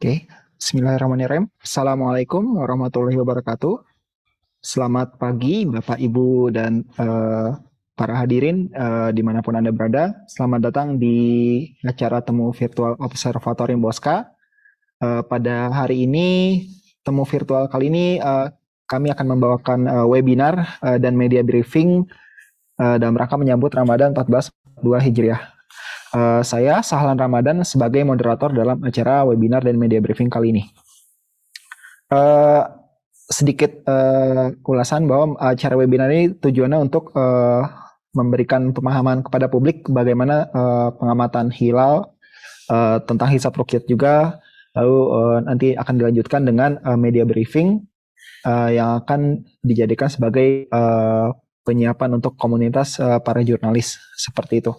Oke, okay. Bismillahirrahmanirrahim. Assalamualaikum warahmatullahi wabarakatuh. Selamat pagi Bapak, Ibu, dan uh, para hadirin uh, dimanapun Anda berada. Selamat datang di acara Temu Virtual Observatorium Bosca. Uh, pada hari ini, Temu Virtual kali ini uh, kami akan membawakan uh, webinar uh, dan media briefing uh, dalam rangka menyambut Ramadan 14.2 Hijriah. Eh, saya Sahlan Ramadan sebagai moderator dalam acara webinar dan media briefing kali ini. Uh, sedikit uh, ulasan bahwa acara webinar ini tujuannya untuk uh, memberikan pemahaman kepada publik bagaimana uh, pengamatan hilal uh, tentang hisap rukyat juga lalu uh, nanti akan dilanjutkan dengan uh, media briefing uh, yang akan dijadikan sebagai uh, penyiapan untuk komunitas uh, para jurnalis seperti itu.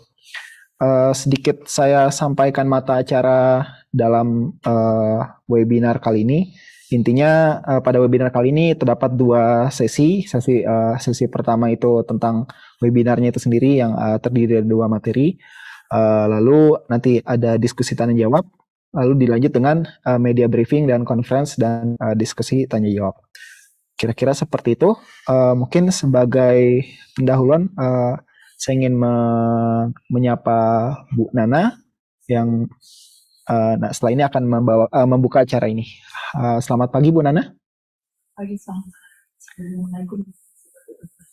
Eh, sedikit saya sampaikan mata acara dalam uh, webinar kali ini. Intinya uh, pada webinar kali ini terdapat dua sesi. Sesi uh, sesi pertama itu tentang webinarnya itu sendiri yang uh, terdiri dari dua materi. Uh, lalu nanti ada diskusi tanya jawab. Lalu dilanjut dengan uh, media briefing dan conference dan uh, diskusi tanya jawab. Kira-kira seperti itu. Uh, mungkin sebagai pendahuluan. Uh, saya ingin me menyapa Bu Nana yang uh, nah setelah ini akan membawa uh, membuka acara ini. Uh, selamat pagi Bu Nana. Pagi Assalamualaikum.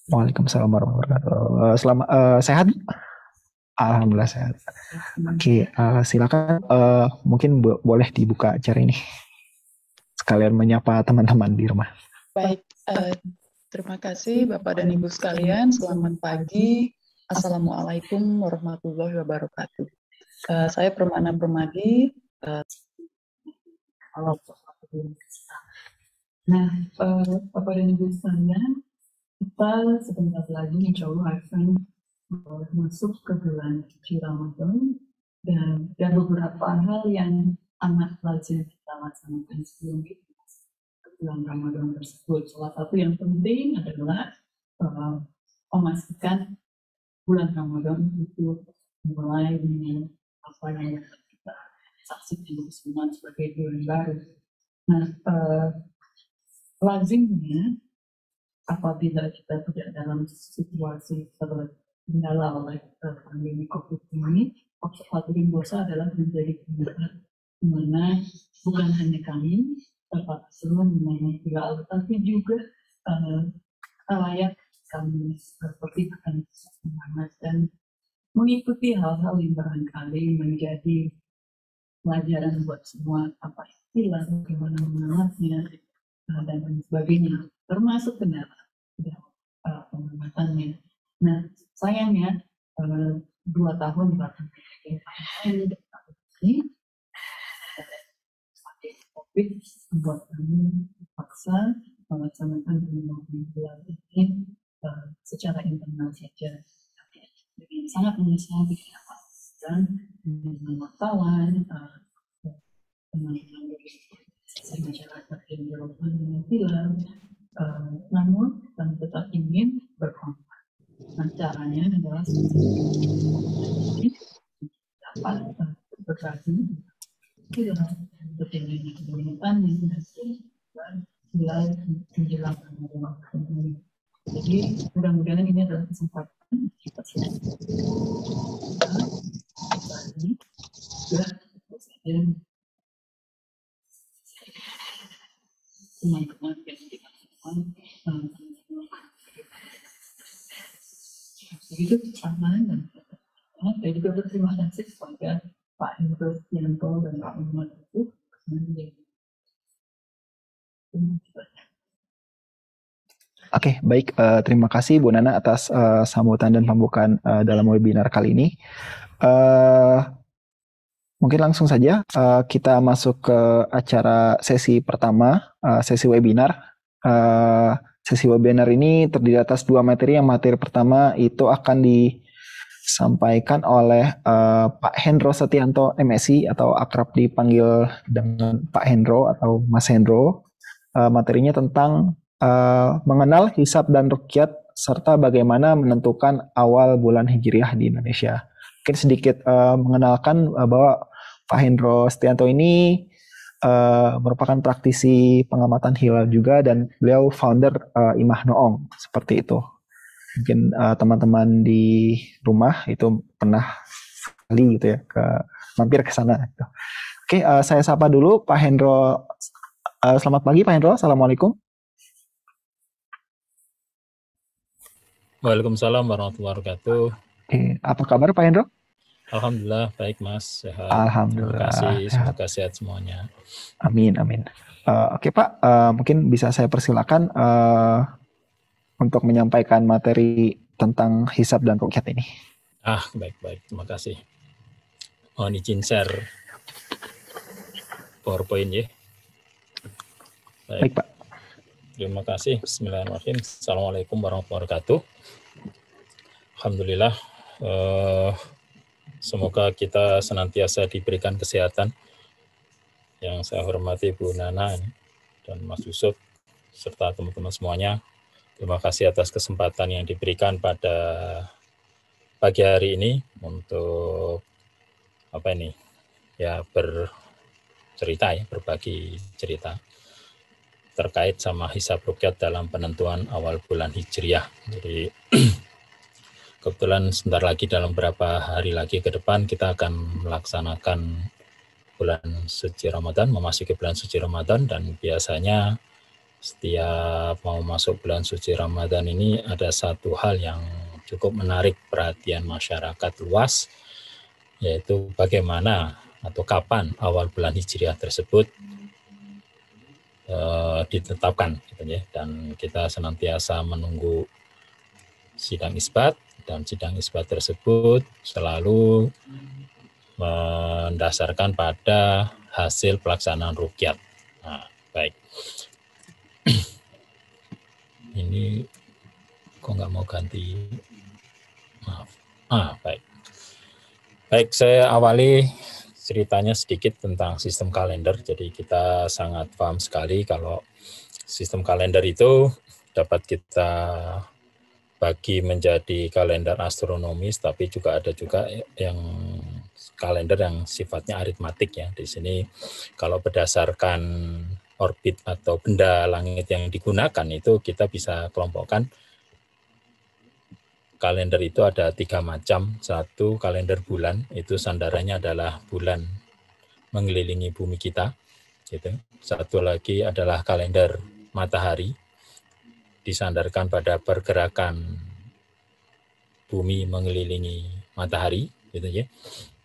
Waalaikumsalam warahmatullahi wabarakatuh. selamat uh, sehat. Alhamdulillah sehat. Oke, okay, uh, silakan uh, mungkin bo boleh dibuka acara ini. Sekalian menyapa teman-teman di rumah. Baik, uh, terima kasih Bapak dan Ibu sekalian. Selamat pagi. Assalamualaikum warahmatullahi wabarakatuh. Uh, saya Permana Permadi. Uh, eh, nah, eh, apa Bapak dan Ibu sekalian, kita sebentar lagi insya Allah akan masuk ke bulan suci Ramadan dan ada beberapa hal yang amat wajib kita laksanakan sebelum kita ke bulan Ramadan tersebut. Salah satu yang penting adalah uh, memastikan bulan Ramadan itu mulai dengan apa yang kita saksikan bersama sebagai bulan baru. Nah, eh, lazimnya apabila kita tidak dalam situasi terkendala oleh eh, pandemi COVID ini, observatorium bosa adalah menjadi di mana bukan hanya kami, terpaksa mengenai juga, tapi juga eh, layak kami seperti akan semangat dan mengikuti hal-hal yang barangkali menjadi pelajaran buat semua apa istilah bagaimana mengalasnya eh, dan lain sebagainya termasuk kendaraan ya, dan uh, eh, pengamatannya. Nah sayangnya eh, dua tahun belakang ini COVID membuat kami paksa melaksanakan pengumuman bulan ini uh, secara internal saja. Tapi dengan sangat menyesal tidak dapat dan dengan wartawan, uh, teman-teman dari masyarakat yang dilakukan bilang, uh, namun dan tetap ingin berkontribusi Nah, caranya adalah dapat berbagi itu dalam berdirinya kebudayaan yang nanti mulai menjelang pengumuman jadi mudah-mudahan ini adalah kesempatan kita semua begitu juga berterima kasih kepada Pak Hendro Yanto dan Pak Umar itu karena terima kasih Oke, okay, baik. Uh, terima kasih Bu Nana atas uh, sambutan dan pembukaan uh, dalam webinar kali ini. Uh, mungkin langsung saja uh, kita masuk ke acara sesi pertama, uh, sesi webinar. Uh, sesi webinar ini terdiri atas dua materi. Yang materi pertama itu akan disampaikan oleh uh, Pak Hendro Setianto MSI atau akrab dipanggil dengan Pak Hendro atau Mas Hendro. materinya tentang Eh, mengenal hisab dan rukyat serta bagaimana menentukan awal bulan hijriah di Indonesia. Mungkin sedikit uh, mengenalkan uh, bahwa Hendro Setianto ini uh, merupakan praktisi pengamatan hilal juga dan beliau founder uh, Imah Noong seperti itu. Mungkin teman-teman uh, di rumah itu pernah kali gitu ya ke mampir ke sana. Gitu. Oke, uh, saya sapa dulu Pak Hendro. Uh, selamat pagi Pak Hendro. Assalamualaikum. Waalaikumsalam warahmatullahi wabarakatuh. Eh, apa kabar Pak Hendro? Alhamdulillah baik Mas, sehat. Alhamdulillah. Terima kasih, semoga sehat semuanya. Amin, amin. Uh, Oke okay, Pak, uh, mungkin bisa saya persilakan uh, untuk menyampaikan materi tentang hisab dan rukyat ini. Ah, baik-baik. Terima kasih. Mohon izin share PowerPoint ya. Baik, baik Pak. Terima kasih. Bismillahirrahmanirrahim. Assalamualaikum warahmatullahi wabarakatuh. Alhamdulillah. Uh, semoga kita senantiasa diberikan kesehatan. Yang saya hormati Bu Nana dan Mas Yusuf serta teman-teman semuanya. Terima kasih atas kesempatan yang diberikan pada pagi hari ini untuk apa ini? Ya bercerita ya, berbagi cerita terkait sama hisab rukyat dalam penentuan awal bulan Hijriah. Jadi kebetulan sebentar lagi dalam beberapa hari lagi ke depan kita akan melaksanakan bulan suci Ramadan, memasuki bulan suci Ramadan dan biasanya setiap mau masuk bulan suci Ramadan ini ada satu hal yang cukup menarik perhatian masyarakat luas yaitu bagaimana atau kapan awal bulan Hijriah tersebut Eh, ditetapkan gitu ya dan kita senantiasa menunggu sidang isbat dan sidang isbat tersebut selalu mendasarkan pada hasil pelaksanaan rukyat. Nah, baik. Ini kok nggak mau ganti? Maaf. Ah, baik. Baik, saya awali ceritanya sedikit tentang sistem kalender. Jadi kita sangat paham sekali kalau sistem kalender itu dapat kita bagi menjadi kalender astronomis, tapi juga ada juga yang kalender yang sifatnya aritmatik ya. Di sini kalau berdasarkan orbit atau benda langit yang digunakan itu kita bisa kelompokkan kalender itu ada tiga macam. Satu kalender bulan itu sandarannya adalah bulan mengelilingi bumi kita. Gitu. Satu lagi adalah kalender matahari disandarkan pada pergerakan bumi mengelilingi matahari gitu ya.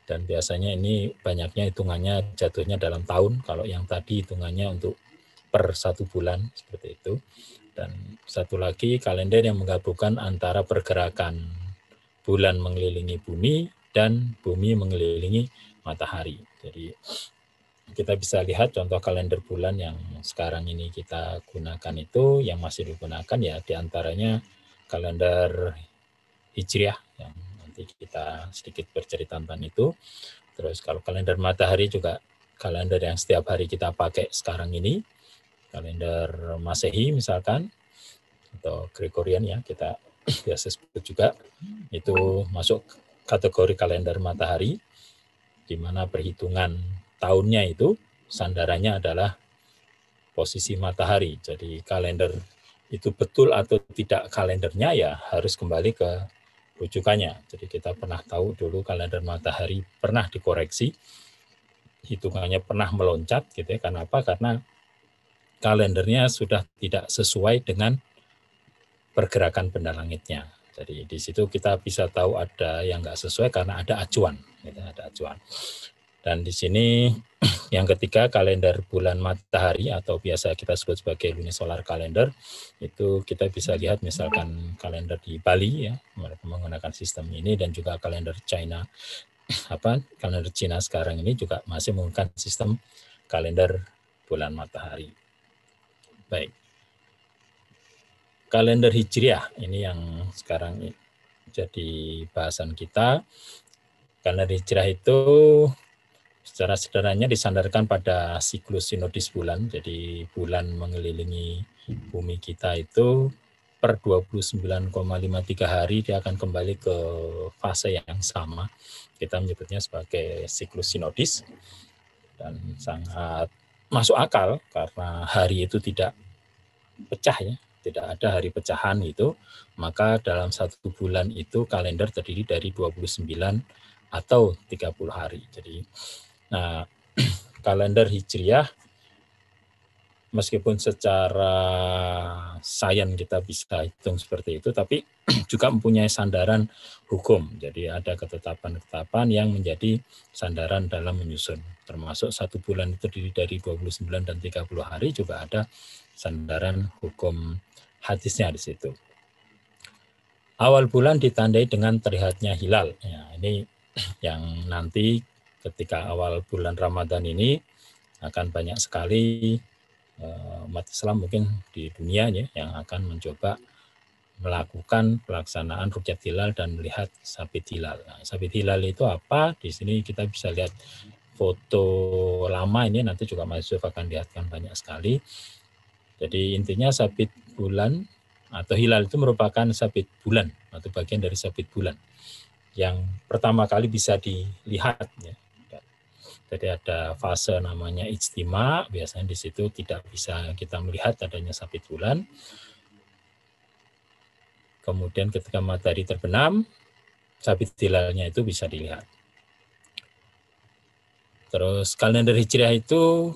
Dan biasanya ini banyaknya hitungannya jatuhnya dalam tahun. Kalau yang tadi hitungannya untuk per satu bulan seperti itu. Dan satu lagi kalender yang menggabungkan antara pergerakan bulan mengelilingi bumi dan bumi mengelilingi matahari. Jadi kita bisa lihat contoh kalender bulan yang sekarang ini kita gunakan itu yang masih digunakan ya diantaranya kalender Hijriah yang nanti kita sedikit bercerita tentang itu. Terus kalau kalender matahari juga kalender yang setiap hari kita pakai sekarang ini kalender Masehi misalkan atau Gregorian ya kita biasa sebut juga itu masuk kategori kalender matahari di mana perhitungan tahunnya itu sandarannya adalah posisi matahari. Jadi kalender itu betul atau tidak kalendernya ya harus kembali ke rujukannya. Jadi kita pernah tahu dulu kalender matahari pernah dikoreksi hitungannya pernah meloncat gitu ya. Karena Karena kalendernya sudah tidak sesuai dengan pergerakan benda langitnya. Jadi di situ kita bisa tahu ada yang nggak sesuai karena ada acuan, gitu, ada acuan. Dan di sini yang ketiga kalender bulan matahari atau biasa kita sebut sebagai lunisolar kalender itu kita bisa lihat misalkan kalender di Bali ya mereka menggunakan sistem ini dan juga kalender China apa kalender Cina sekarang ini juga masih menggunakan sistem kalender bulan matahari. Baik. Kalender Hijriah ini yang sekarang jadi bahasan kita. Kalender Hijriah itu secara sederhananya disandarkan pada siklus sinodis bulan. Jadi bulan mengelilingi bumi kita itu per 29,53 hari dia akan kembali ke fase yang sama. Kita menyebutnya sebagai siklus sinodis dan sangat masuk akal karena hari itu tidak pecah ya, tidak ada hari pecahan itu, maka dalam satu bulan itu kalender terdiri dari 29 atau 30 hari. Jadi nah kalender Hijriah meskipun secara sains kita bisa hitung seperti itu tapi juga mempunyai sandaran hukum. Jadi ada ketetapan-ketetapan yang menjadi sandaran dalam menyusun. Termasuk satu bulan terdiri dari 29 dan 30 hari juga ada sandaran hukum hadisnya di situ. Awal bulan ditandai dengan terlihatnya hilal. Ya, ini yang nanti ketika awal bulan Ramadan ini akan banyak sekali eh, umat Islam mungkin di dunia ya, yang akan mencoba melakukan pelaksanaan rukyat hilal dan melihat sapi hilal. Nah, sabit hilal itu apa? Di sini kita bisa lihat foto lama ini nanti juga Mas Yusuf akan lihatkan banyak sekali. Jadi intinya sabit bulan atau hilal itu merupakan sabit bulan atau bagian dari sabit bulan yang pertama kali bisa dilihat ya. Jadi ada fase namanya ijtima, biasanya di situ tidak bisa kita melihat adanya sabit bulan. Kemudian ketika matahari terbenam, sabit hilalnya itu bisa dilihat. Terus kalender hijriah itu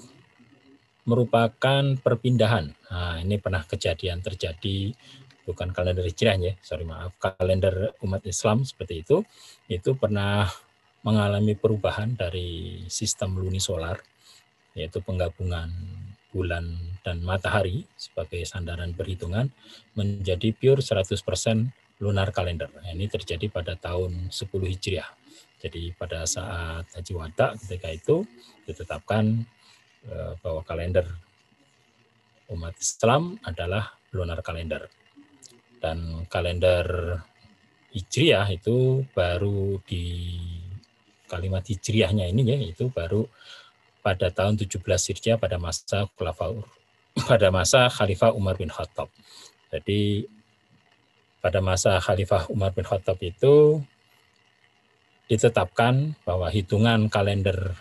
merupakan perpindahan. Nah, ini pernah kejadian terjadi bukan kalender hijrah ya, sorry maaf, kalender umat Islam seperti itu, itu pernah mengalami perubahan dari sistem lunisolar, yaitu penggabungan bulan dan matahari sebagai sandaran perhitungan menjadi pure 100% lunar kalender. Nah, ini terjadi pada tahun 10 Hijriah. Jadi pada saat Haji Wada ketika itu ditetapkan Eh, bahwa kalender umat Islam adalah lunar kalender. Dan kalender Hijriah itu baru di kalimat Hijriahnya ini ya itu baru pada tahun 17 Hijriah pada masa Khulafaur pada masa Khalifah Umar bin Khattab. Jadi pada masa Khalifah Umar bin Khattab itu ditetapkan bahwa hitungan kalender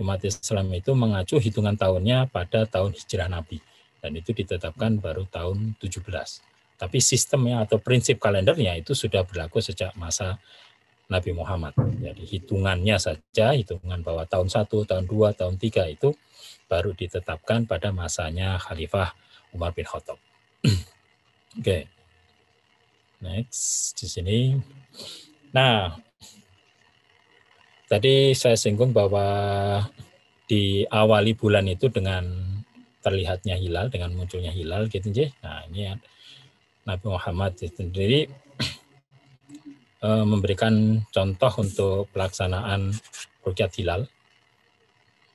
umat Islam itu mengacu hitungan tahunnya pada tahun hijrah Nabi dan itu ditetapkan baru tahun 17. Tapi sistemnya atau prinsip kalendernya itu sudah berlaku sejak masa Nabi Muhammad. Jadi hitungannya saja, hitungan bahwa tahun 1, tahun 2, tahun 3 itu baru ditetapkan pada masanya Khalifah Umar bin Khattab. Oke. Okay. Next di sini. Nah, Tadi saya singgung bahwa di awali bulan itu dengan terlihatnya hilal, dengan munculnya hilal gitu Nah, ini ya. Nabi Muhammad sendiri eh, memberikan contoh untuk pelaksanaan rukyat hilal.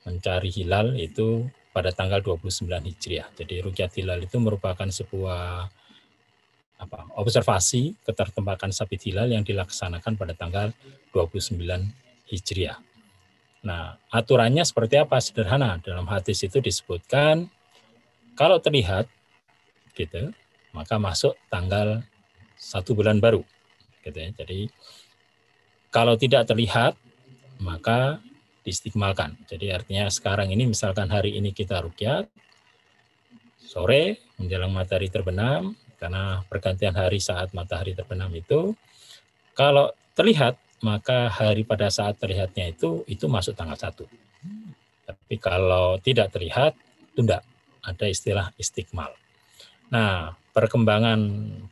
Mencari hilal itu pada tanggal 29 Hijriah. Jadi rukyat hilal itu merupakan sebuah apa observasi ketertembakan sabit hilal yang dilaksanakan pada tanggal 29 Hijriah. Nah, aturannya seperti apa? Sederhana. Dalam hadis itu disebutkan kalau terlihat gitu, maka masuk tanggal satu bulan baru. Gitu ya. Jadi kalau tidak terlihat maka distigmalkan. Jadi artinya sekarang ini misalkan hari ini kita rukyat, sore menjelang matahari terbenam, karena pergantian hari saat matahari terbenam itu, kalau terlihat maka hari pada saat terlihatnya itu itu masuk tanggal satu. Tapi kalau tidak terlihat tunda. Ada istilah istikmal. Nah, perkembangan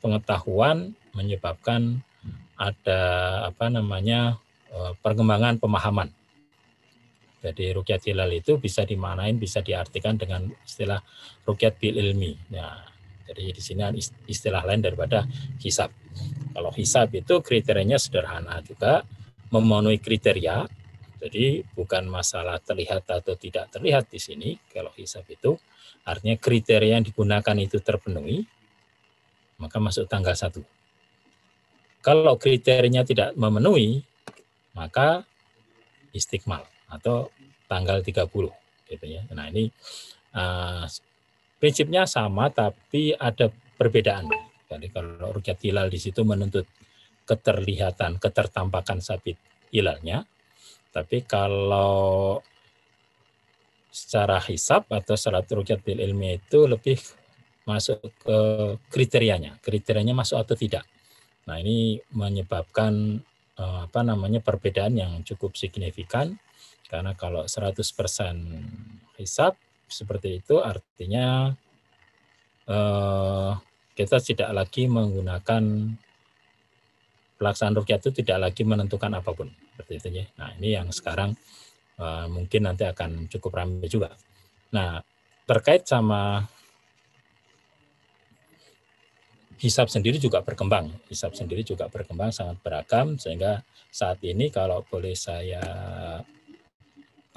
pengetahuan menyebabkan ada apa namanya eh, perkembangan pemahaman. Jadi rukyat hilal itu bisa dimanain, bisa diartikan dengan istilah rukyat bil ilmi. Nah, jadi di sini istilah lain daripada hisap. Kalau hisap itu kriterianya sederhana juga, memenuhi kriteria. Jadi bukan masalah terlihat atau tidak terlihat di sini. Kalau hisap itu artinya kriteria yang digunakan itu terpenuhi, maka masuk tanggal satu. Kalau kriterianya tidak memenuhi, maka istiqmal atau tanggal 30 gitu ya. Nah, ini uh, prinsipnya sama tapi ada perbedaan. Jadi kalau rukyat hilal di situ menuntut keterlihatan, ketertampakan sabit hilalnya. Tapi kalau secara hisap atau salat rukyat bil ilmi itu lebih masuk ke kriterianya. Kriterianya masuk atau tidak. Nah, ini menyebabkan eh, apa namanya perbedaan yang cukup signifikan karena kalau 100% hisap seperti itu artinya eh, kita tidak lagi menggunakan pelaksanaan rukyat itu tidak lagi menentukan apapun seperti itu ya. Nah ini yang sekarang eh, mungkin nanti akan cukup ramai juga. Nah terkait sama hisap sendiri juga berkembang. Hisap sendiri juga berkembang sangat beragam sehingga saat ini kalau boleh saya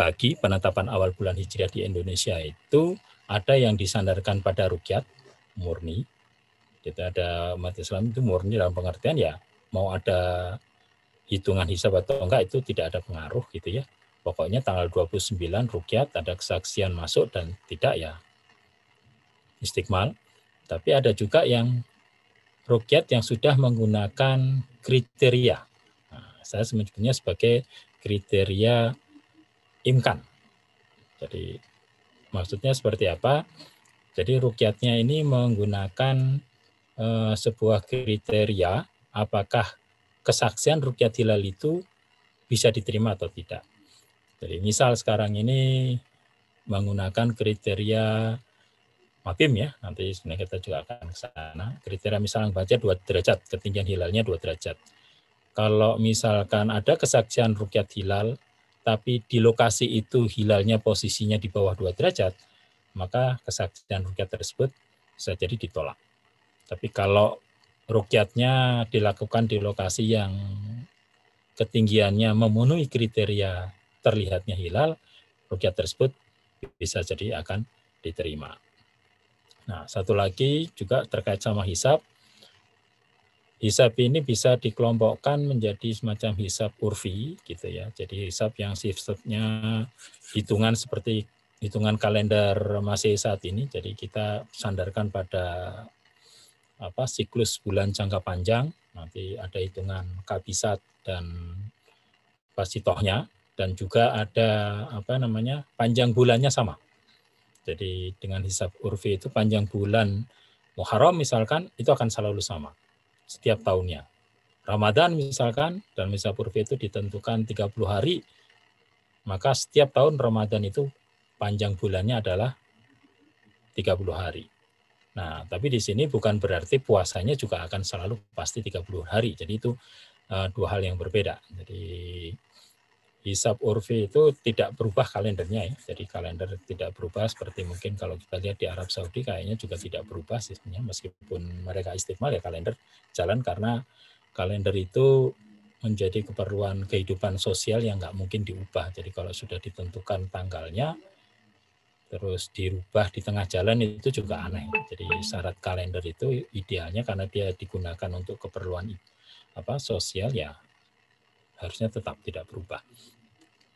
bagi penetapan awal bulan Hijriah di Indonesia itu ada yang disandarkan pada rukyat murni. Kita ada umat Islam itu murni dalam pengertian ya mau ada hitungan hisab atau enggak itu tidak ada pengaruh gitu ya. Pokoknya tanggal 29 rukyat ada kesaksian masuk dan tidak ya istiqmal. Tapi ada juga yang rukyat yang sudah menggunakan kriteria. Nah, saya sebenarnya sebagai kriteria imkan. Jadi maksudnya seperti apa? Jadi rukyatnya ini menggunakan e, sebuah kriteria apakah kesaksian rukyat hilal itu bisa diterima atau tidak. Jadi misal sekarang ini menggunakan kriteria MAPIM ya, nanti sebenarnya kita juga akan ke sana. Kriteria misalnya baca 2 derajat, ketinggian hilalnya dua derajat. Kalau misalkan ada kesaksian rukyat hilal tapi di lokasi itu hilalnya posisinya di bawah 2 derajat, maka kesaksian rukyat tersebut bisa jadi ditolak. Tapi kalau rukyatnya dilakukan di lokasi yang ketinggiannya memenuhi kriteria terlihatnya hilal, rukyat tersebut bisa jadi akan diterima. Nah, satu lagi juga terkait sama hisap, Hisab ini bisa dikelompokkan menjadi semacam hisab urfi gitu ya. Jadi hisab yang sifatnya hitungan seperti hitungan kalender masih saat ini. Jadi kita sandarkan pada apa siklus bulan jangka panjang. Nanti ada hitungan kabisat dan pasitohnya dan juga ada apa namanya panjang bulannya sama. Jadi dengan hisab urfi itu panjang bulan Muharram misalkan itu akan selalu sama setiap tahunnya. Ramadan misalkan dan misa purfi itu ditentukan 30 hari, maka setiap tahun Ramadan itu panjang bulannya adalah 30 hari. Nah, tapi di sini bukan berarti puasanya juga akan selalu pasti 30 hari. Jadi itu eh, dua hal yang berbeda. Jadi Hisab Urfi itu tidak berubah kalendernya ya. Jadi kalender tidak berubah seperti mungkin kalau kita lihat di Arab Saudi kayaknya juga tidak berubah sistemnya meskipun mereka istimewa ya kalender jalan karena kalender itu menjadi keperluan kehidupan sosial yang nggak mungkin diubah. Jadi kalau sudah ditentukan tanggalnya terus dirubah di tengah jalan itu juga aneh. Jadi syarat kalender itu idealnya karena dia digunakan untuk keperluan apa sosial ya harusnya tetap tidak berubah.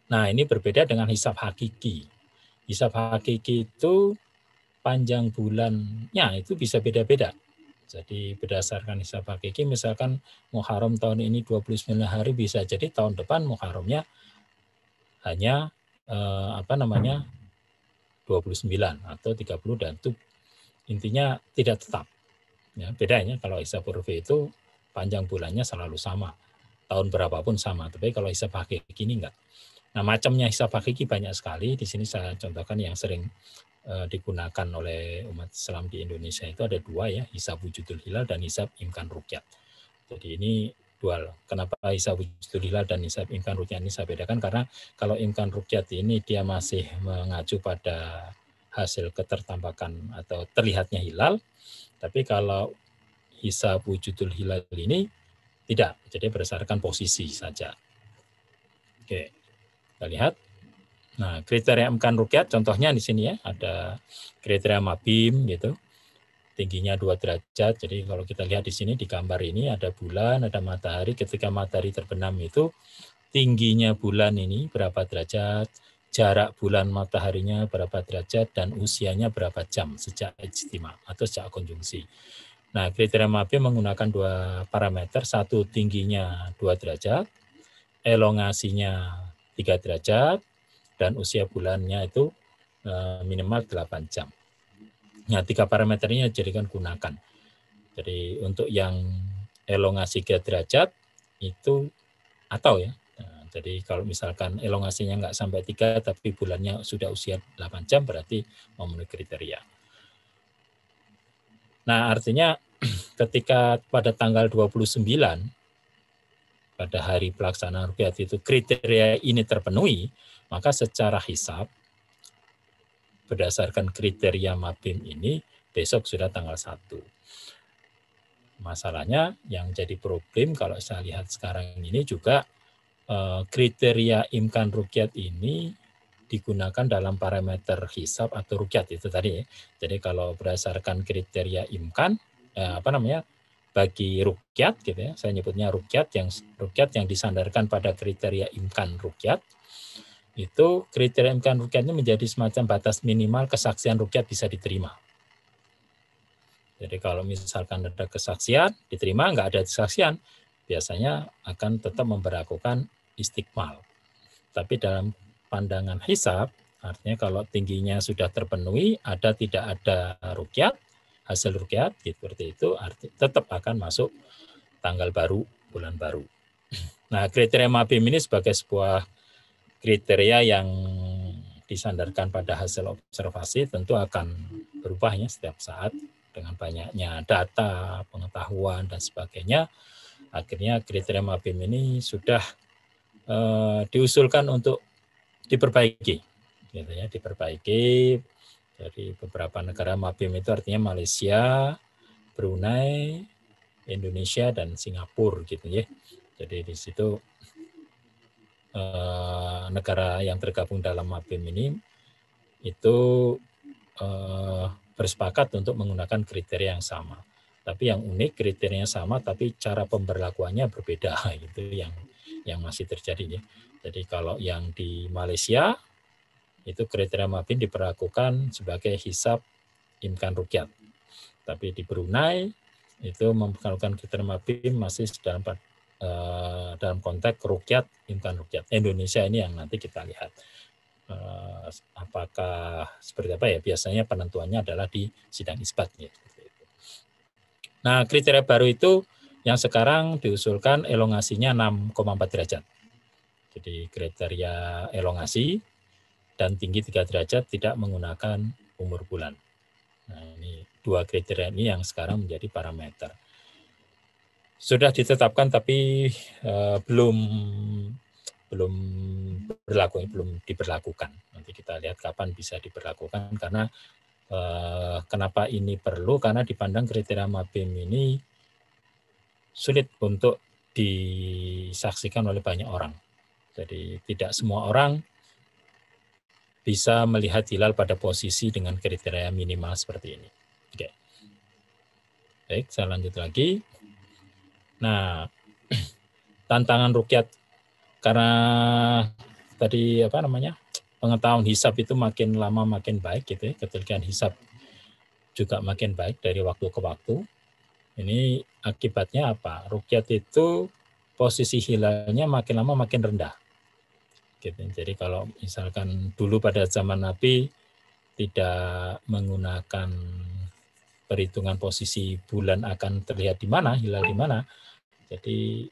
Nah, ini berbeda dengan hisap hakiki. hisap hakiki itu panjang bulannya itu bisa beda-beda. Jadi berdasarkan hisap hakiki misalkan Muharram tahun ini 29 hari bisa jadi tahun depan Muharramnya hanya eh, apa namanya 29 atau 30 dan itu intinya tidak tetap. Ya, bedanya kalau hisab urfi e itu panjang bulannya selalu sama. Tahun berapapun sama, tapi kalau hisap hakiki ini enggak. Nah, macamnya hisab hakiki banyak sekali. Di sini saya contohkan yang sering eh, digunakan oleh umat Islam di Indonesia itu ada dua ya, hisab wujudul hilal dan hisab imkan rukyat. Jadi ini dual. Kenapa hisab wujudul hilal dan hisab imkan rukyat ini saya bedakan? Karena kalau imkan rukyat ini dia masih mengacu pada hasil ketertampakan atau terlihatnya hilal. Tapi kalau hisab wujudul hilal ini tidak, jadi berdasarkan posisi saja. Oke. Kita lihat. Nah, kriteria makan rukyat contohnya di sini ya, ada kriteria mabim gitu. Tingginya 2 derajat. Jadi kalau kita lihat di sini di gambar ini ada bulan, ada matahari. Ketika matahari terbenam itu tingginya bulan ini berapa derajat, jarak bulan mataharinya berapa derajat dan usianya berapa jam sejak ijtima atau sejak konjungsi. Nah, kriteria mabim menggunakan dua parameter, satu tingginya 2 derajat, elongasinya 3 derajat dan usia bulannya itu eh, minimal 8 jam. Nah, tiga parameternya jadikan gunakan. Jadi untuk yang elongasi 3 derajat itu atau ya. Eh, jadi kalau misalkan elongasinya nggak sampai 3 tapi bulannya sudah usia 8 jam berarti memenuhi kriteria. Nah, artinya ketika pada tanggal 29 pada hari pelaksanaan rukyat itu kriteria ini terpenuhi, maka secara hisap berdasarkan kriteria MAPIM ini besok sudah tanggal 1. Masalahnya yang jadi problem kalau saya lihat sekarang ini juga eh, kriteria imkan rukyat ini digunakan dalam parameter hisap atau rukyat itu tadi Jadi kalau berdasarkan kriteria imkan eh, apa namanya bagi rukyat gitu ya saya nyebutnya rukyat yang rukyat yang disandarkan pada kriteria imkan rukyat itu kriteria imkan rukyat ini menjadi semacam batas minimal kesaksian rukyat bisa diterima jadi kalau misalkan ada kesaksian diterima nggak ada kesaksian biasanya akan tetap memperlakukan istiqmal tapi dalam pandangan hisab artinya kalau tingginya sudah terpenuhi ada tidak ada rukyat hasil rukyat gitu, seperti itu arti, tetap akan masuk tanggal baru bulan baru. Nah kriteria mabim ini sebagai sebuah kriteria yang disandarkan pada hasil observasi tentu akan berubahnya setiap saat dengan banyaknya data, pengetahuan dan sebagainya. Akhirnya kriteria mabim ini sudah eh, diusulkan untuk diperbaiki, gitu ya, diperbaiki dari beberapa negara MAPIM itu artinya Malaysia, Brunei, Indonesia dan Singapura gitu ya. Jadi di situ eh, negara yang tergabung dalam MAPIM ini itu eh, bersepakat untuk menggunakan kriteria yang sama. Tapi yang unik kriterianya sama tapi cara pemberlakuannya berbeda itu yang yang masih terjadi ya. Jadi kalau yang di Malaysia itu kriteria mabin diperlakukan sebagai hisap imkan rukyat. Tapi di Brunei itu memperlakukan kriteria mabin masih dalam uh, dalam konteks rukyat imkan rukyat. Indonesia ini yang nanti kita lihat uh, apakah seperti apa ya biasanya penentuannya adalah di sidang isbat ya. Nah, kriteria baru itu yang sekarang diusulkan elongasinya 6,4 derajat. Jadi kriteria elongasi dan tinggi 3 derajat tidak menggunakan umur bulan. Nah, ini dua kriteria ini yang sekarang menjadi parameter. Sudah ditetapkan tapi uh, belum belum berlaku belum diberlakukan. Nanti kita lihat kapan bisa diberlakukan karena uh, kenapa ini perlu karena dipandang kriteria mapim ini sulit untuk disaksikan oleh banyak orang. Jadi tidak semua orang bisa melihat hilal pada posisi dengan kriteria minimal seperti ini. Oke. Baik, saya lanjut lagi. Nah, tantangan rukyat karena tadi apa namanya? pengetahuan hisap itu makin lama makin baik gitu ya. Ketelitian hisap juga makin baik dari waktu ke waktu. Ini akibatnya apa? Rukyat itu posisi hilalnya makin lama makin rendah gitu. Jadi kalau misalkan dulu pada zaman Nabi tidak menggunakan perhitungan posisi bulan akan terlihat di mana, hilal di mana. Jadi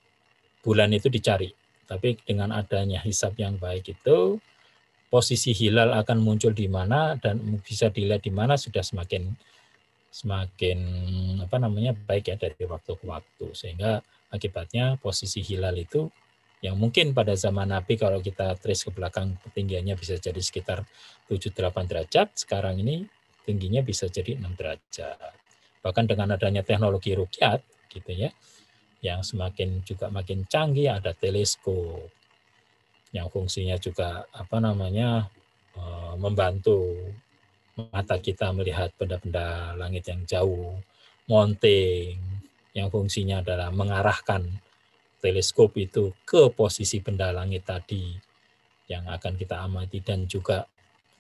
bulan itu dicari. Tapi dengan adanya hisap yang baik itu posisi hilal akan muncul di mana dan bisa dilihat di mana sudah semakin semakin apa namanya baik ya dari waktu ke waktu sehingga akibatnya posisi hilal itu yang mungkin pada zaman Nabi kalau kita trace ke belakang ketinggiannya bisa jadi sekitar 7-8 derajat, sekarang ini tingginya bisa jadi 6 derajat. Bahkan dengan adanya teknologi rukyat gitu ya, yang semakin juga makin canggih ada teleskop yang fungsinya juga apa namanya eh, membantu mata kita melihat benda-benda langit yang jauh, mounting yang fungsinya adalah mengarahkan teleskop itu ke posisi benda langit tadi yang akan kita amati dan juga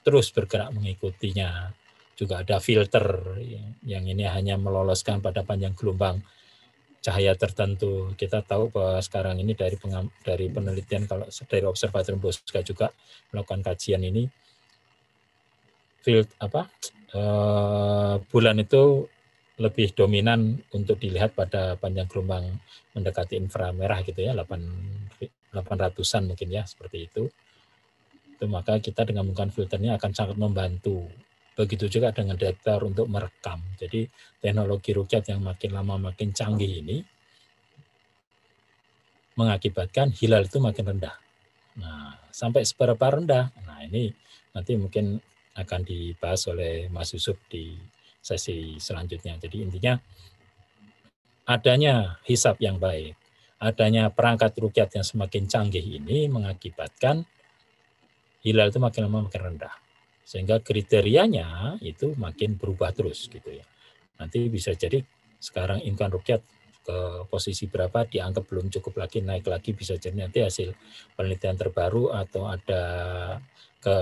terus bergerak mengikutinya. Juga ada filter yang ini hanya meloloskan pada panjang gelombang cahaya tertentu. Kita tahu bahwa sekarang ini dari pengam, dari penelitian kalau dari observatorium Bosca juga melakukan kajian ini field apa Uh, bulan itu lebih dominan untuk dilihat pada panjang gelombang mendekati inframerah gitu ya 8 800-an mungkin ya seperti itu. Itu maka kita dengan menggunakan filternya akan sangat membantu. Begitu juga dengan detektor untuk merekam. Jadi teknologi rukyat yang makin lama makin canggih ini mengakibatkan hilal itu makin rendah. Nah, sampai seberapa rendah? Nah, ini nanti mungkin akan dibahas oleh Mas Yusuf di sesi selanjutnya. Jadi intinya adanya hisap yang baik, adanya perangkat rukyat yang semakin canggih ini mengakibatkan hilal itu makin lama makin rendah. Sehingga kriterianya itu makin berubah terus gitu ya. Nanti bisa jadi sekarang imkan rukyat ke posisi berapa dianggap belum cukup lagi naik lagi bisa jadi nanti hasil penelitian terbaru atau ada ke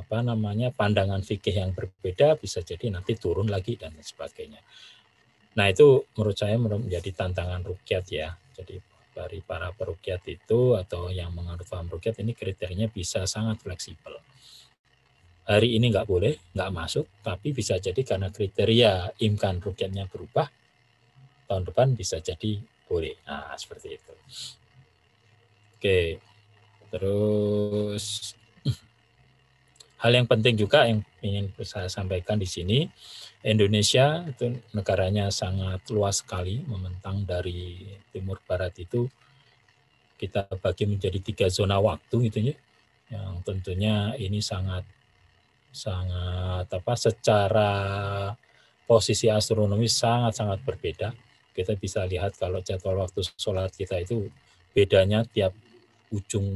apa namanya pandangan fikih yang berbeda bisa jadi nanti turun lagi dan sebagainya. Nah itu menurut saya menjadi tantangan rukyat ya. Jadi dari para perukyat itu atau yang menganut paham rukyat ini kriterianya bisa sangat fleksibel. Hari ini nggak boleh, nggak masuk, tapi bisa jadi karena kriteria imkan rukyatnya berubah, tahun depan bisa jadi boleh. Nah, seperti itu. Oke, terus Hal yang penting juga yang ingin saya sampaikan di sini, Indonesia itu negaranya sangat luas sekali, Mementang dari timur barat itu kita bagi menjadi tiga zona waktu gitu ya, yang tentunya ini sangat sangat apa secara posisi astronomis sangat-sangat berbeda. Kita bisa lihat kalau jadwal waktu sholat kita itu bedanya tiap ujung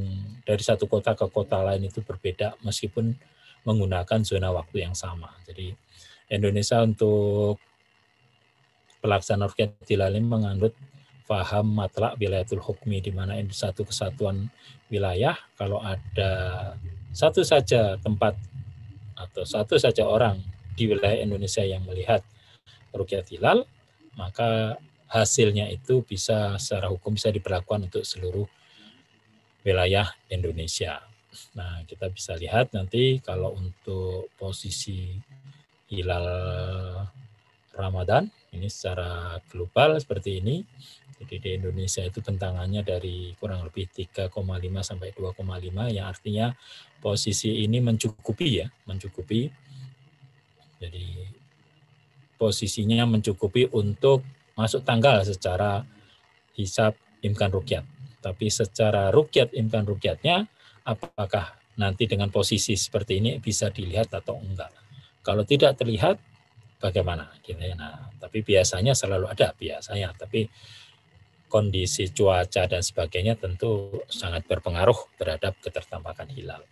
dari satu kota ke kota lain itu berbeda meskipun menggunakan zona waktu yang sama. Jadi Indonesia untuk pelaksanaan rukyat Hilalim menganut faham matlak wilayatul hukmi di mana satu kesatuan wilayah kalau ada satu saja tempat atau satu saja orang di wilayah Indonesia yang melihat rukyat hilal maka hasilnya itu bisa secara hukum bisa diberlakukan untuk seluruh wilayah Indonesia. Nah, kita bisa lihat nanti kalau untuk posisi hilal Ramadan ini secara global seperti ini. Jadi di Indonesia itu bentangannya dari kurang lebih 3,5 sampai 2,5 yang artinya posisi ini mencukupi ya, mencukupi. Jadi posisinya mencukupi untuk masuk tanggal secara hisab imkan rukyat. Tapi secara rukyat, impian rukyatnya, apakah nanti dengan posisi seperti ini bisa dilihat atau enggak. Kalau tidak terlihat, bagaimana? Gitu ya. Nah, tapi biasanya selalu ada biasanya. Tapi kondisi cuaca dan sebagainya tentu sangat berpengaruh terhadap ketertampakan hilal.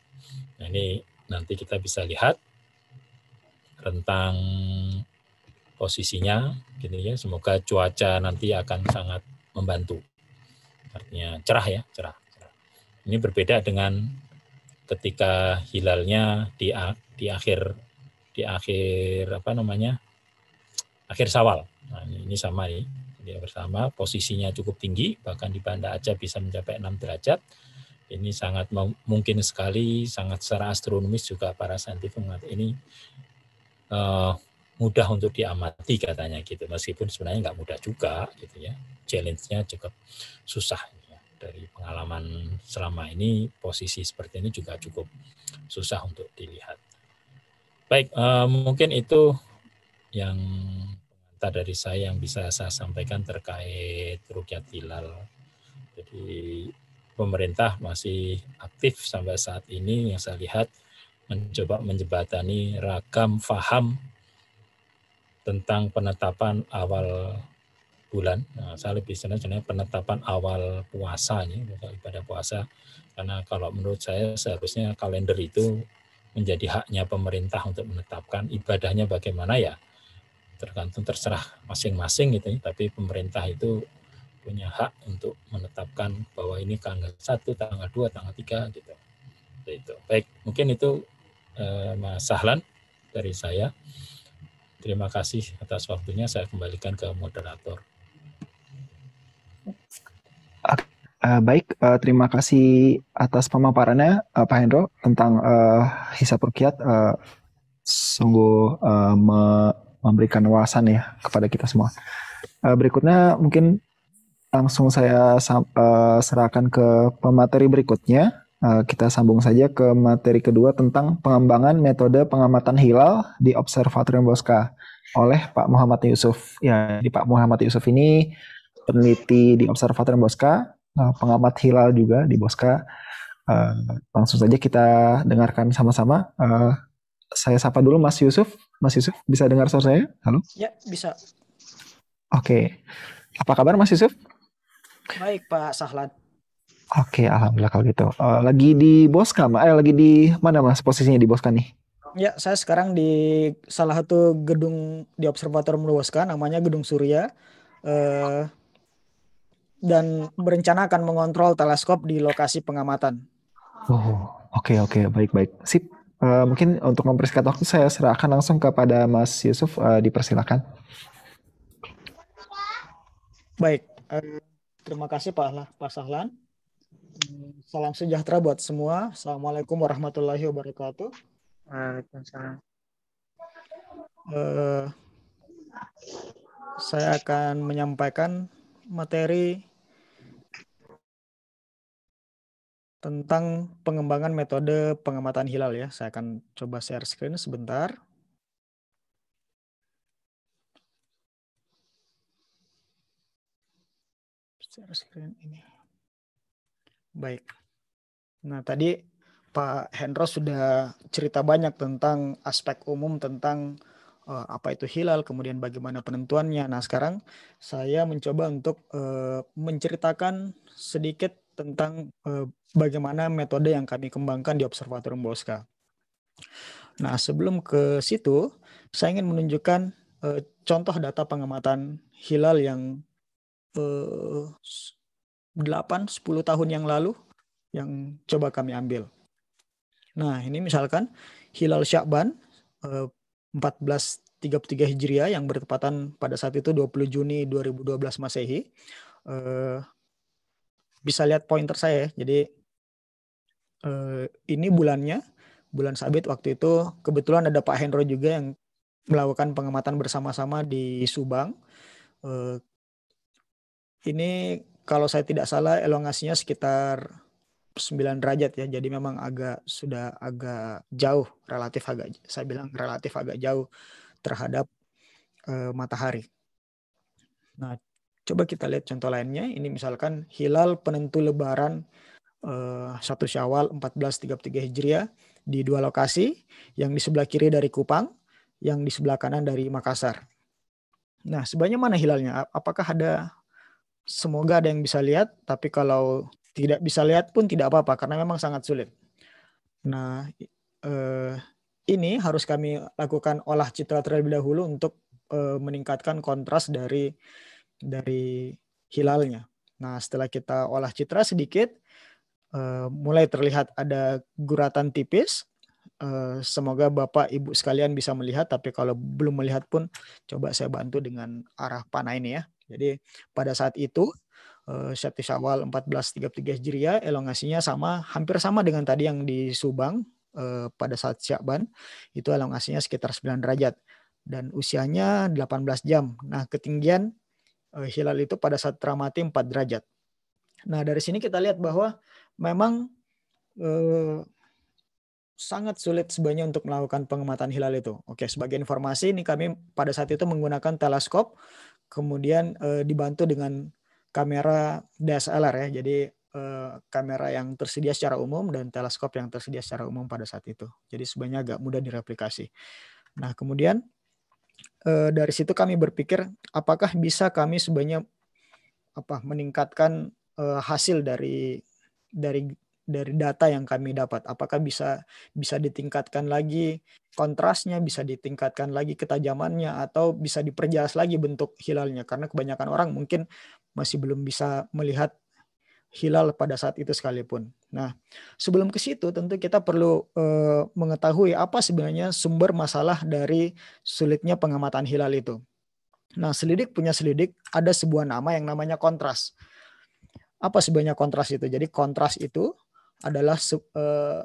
Nah, ini nanti kita bisa lihat rentang posisinya, gitu ya. Semoga cuaca nanti akan sangat membantu artinya cerah ya, cerah. cerah. Ini berbeda dengan ketika hilalnya di di akhir di akhir apa namanya? akhir Sawal. Nah, ini sama nih. Dia bersama posisinya cukup tinggi bahkan di Banda Aceh bisa mencapai 6 derajat. Ini sangat mungkin sekali, sangat secara astronomis juga para saintifik ini uh, mudah untuk diamati katanya gitu meskipun sebenarnya nggak mudah juga gitu ya challenge-nya cukup susah ya. dari pengalaman selama ini posisi seperti ini juga cukup susah untuk dilihat baik uh, mungkin itu yang data dari saya yang bisa saya sampaikan terkait rukyat hilal. Jadi pemerintah masih aktif sampai saat ini yang saya lihat mencoba menjebatani ragam faham tentang penetapan awal bulan. Nah, saya lebih senang sebenarnya penetapan awal puasa ya, ibadah puasa karena kalau menurut saya seharusnya kalender itu menjadi haknya pemerintah untuk menetapkan ibadahnya bagaimana ya tergantung terserah masing-masing gitu ya. tapi pemerintah itu punya hak untuk menetapkan bahwa ini tanggal satu tanggal 2, tanggal 3 gitu. Itu. Baik, mungkin itu eh, Mas Sahlan dari saya. Terima kasih atas waktunya. Saya kembalikan ke moderator. Ah, ah, baik, ah, terima kasih atas pemaparannya Pak Hendro tentang Hisap rukyat. sungguh memberikan wawasan ya kepada kita semua. berikutnya mungkin langsung saya serahkan ke pemateri berikutnya Eh, kita sambung saja ke materi kedua tentang pengembangan metode pengamatan hilal di Observatorium Bosca oleh Pak Muhammad Yusuf. Ya, di Pak Muhammad Yusuf ini peneliti di Observatorium Bosca, eh, pengamat hilal juga di Bosca. Eh, langsung saja kita dengarkan sama-sama. saya sapa dulu Mas Yusuf. Mas Yusuf, bisa dengar suara saya? Halo? Ya, bisa. Oke. Apa kabar Mas Yusuf? Baik, Pak Sahlan. Oke, alhamdulillah kalau gitu. Uh, lagi di Boska, eh lagi di mana Mas posisinya di Boska nih? Ya, saya sekarang di salah satu gedung di Observatorium Boska namanya Gedung Surya. Uh, dan berencana akan mengontrol teleskop di lokasi pengamatan. Oh, oke okay, oke, okay. baik-baik. Sip. Uh, mungkin untuk mempersingkat waktu saya serahkan langsung kepada Mas Yusuf uh, dipersilakan. Baik. Uh, terima kasih Pak Pak Sahlan. Salam sejahtera buat semua. Assalamualaikum warahmatullahi wabarakatuh. Waalaikumsalam. Uh, saya akan menyampaikan materi tentang pengembangan metode pengamatan hilal ya. Saya akan coba share screen sebentar. Share screen ini. Baik. Nah, tadi Pak Hendro sudah cerita banyak tentang aspek umum tentang uh, apa itu hilal, kemudian bagaimana penentuannya. Nah, sekarang saya mencoba untuk uh, menceritakan sedikit tentang uh, bagaimana metode yang kami kembangkan di Observatorium Bosca. Nah, sebelum ke situ, saya ingin menunjukkan uh, contoh data pengamatan hilal yang uh, 8-10 tahun yang lalu yang coba kami ambil. Nah, ini misalkan Hilal Syakban 1433 eh, Hijriah yang bertepatan pada saat itu 20 Juni 2012 Masehi. Eh, bisa lihat pointer saya. Ya. Jadi eh, ini bulannya, bulan sabit waktu itu kebetulan ada Pak Hendro juga yang melakukan pengamatan bersama-sama di Subang. Ini kalau saya tidak salah elongasinya sekitar 9 derajat ya. Jadi memang agak sudah agak jauh relatif agak saya bilang relatif agak jauh terhadap e, matahari. Nah, coba kita lihat contoh lainnya. Ini misalkan hilal penentu lebaran e, eh, 1 Syawal 1433 Hijriah di dua lokasi, yang di sebelah kiri dari Kupang, yang di sebelah kanan dari Makassar. Nah, sebanyak mana hilalnya? Apakah ada semoga ada yang bisa lihat, tapi kalau tidak bisa lihat pun tidak apa-apa karena memang sangat sulit. Nah, eh, ini harus kami lakukan olah citra terlebih dahulu untuk eh, meningkatkan kontras dari dari hilalnya. Nah, setelah kita olah citra sedikit, eh, mulai terlihat ada guratan tipis. Eh, semoga Bapak Ibu sekalian bisa melihat, tapi kalau belum melihat pun coba saya bantu dengan arah panah ini ya. Jadi pada saat itu satu Syawal 1433 Hijriah elongasinya sama hampir sama dengan tadi yang di Subang eh, pada saat Syakban itu elongasinya sekitar 9 derajat dan usianya 18 jam. Nah, ketinggian eh, hilal itu pada saat teramati 4 derajat. Nah, dari sini kita lihat bahwa memang eh, sangat sulit sebenarnya untuk melakukan pengamatan hilal itu. Oke, sebagai informasi ini kami pada saat itu menggunakan teleskop kemudian eh, dibantu dengan kamera DSLR ya jadi eh, kamera yang tersedia secara umum dan teleskop yang tersedia secara umum pada saat itu jadi sebenarnya agak mudah direplikasi nah kemudian eh, dari situ kami berpikir apakah bisa kami sebenarnya apa meningkatkan hasil dari dari dari data yang kami dapat apakah bisa bisa ditingkatkan lagi kontrasnya bisa ditingkatkan lagi ketajamannya atau bisa diperjelas lagi bentuk hilalnya karena kebanyakan orang mungkin masih belum bisa melihat hilal pada saat itu sekalipun. Nah, sebelum ke situ tentu kita perlu e, mengetahui apa sebenarnya sumber masalah dari sulitnya pengamatan hilal itu. Nah, selidik punya selidik ada sebuah nama yang namanya kontras. Apa sebenarnya kontras itu? Jadi kontras itu adalah uh,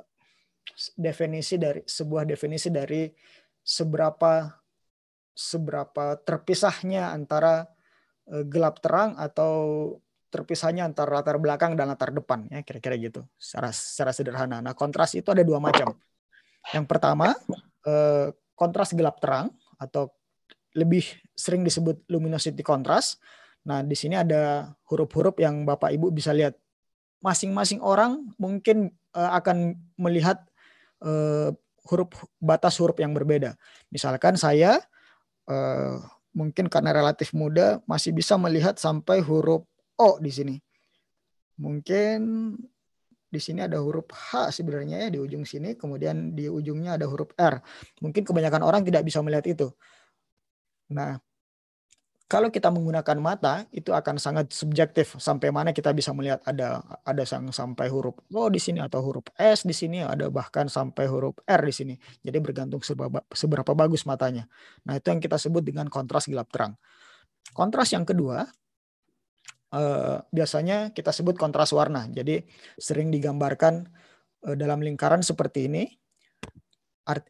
definisi dari sebuah definisi dari seberapa seberapa terpisahnya antara uh, gelap terang atau terpisahnya antara latar belakang dan latar depan ya kira-kira gitu secara secara sederhana. Nah, kontras itu ada dua macam. Yang pertama, uh, kontras gelap terang atau lebih sering disebut luminosity kontras. Nah, di sini ada huruf-huruf yang Bapak Ibu bisa lihat masing-masing orang mungkin uh, akan melihat uh, huruf batas huruf yang berbeda. Misalkan saya uh, mungkin karena relatif muda masih bisa melihat sampai huruf O di sini. Mungkin di sini ada huruf H sebenarnya ya di ujung sini, kemudian di ujungnya ada huruf R. Mungkin kebanyakan orang tidak bisa melihat itu. Nah, kalau kita menggunakan mata, itu akan sangat subjektif sampai mana kita bisa melihat ada ada sang sampai huruf O di sini atau huruf S di sini, ada bahkan sampai huruf R di sini. Jadi bergantung seberapa, seberapa bagus matanya. Nah, itu yang kita sebut dengan kontras gelap terang. Kontras yang kedua eh, biasanya kita sebut kontras warna. Jadi sering digambarkan eh, dalam lingkaran seperti ini. Art,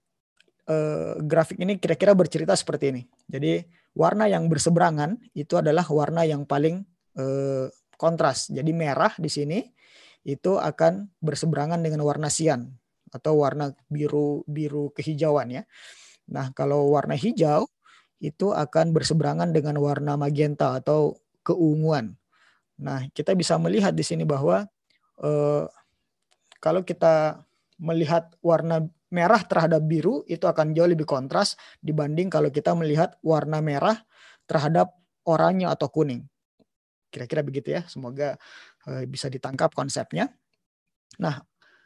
eh, grafik ini kira-kira bercerita seperti ini. Jadi warna yang berseberangan itu adalah warna yang paling eh, kontras. Jadi merah di sini itu akan berseberangan dengan warna sian atau warna biru biru kehijauan ya. Nah, kalau warna hijau itu akan berseberangan dengan warna magenta atau keunguan. Nah, kita bisa melihat di sini bahwa eh, kalau kita melihat warna merah terhadap biru itu akan jauh lebih kontras dibanding kalau kita melihat warna merah terhadap oranye atau kuning. Kira-kira begitu ya, semoga eh, bisa ditangkap konsepnya. Nah,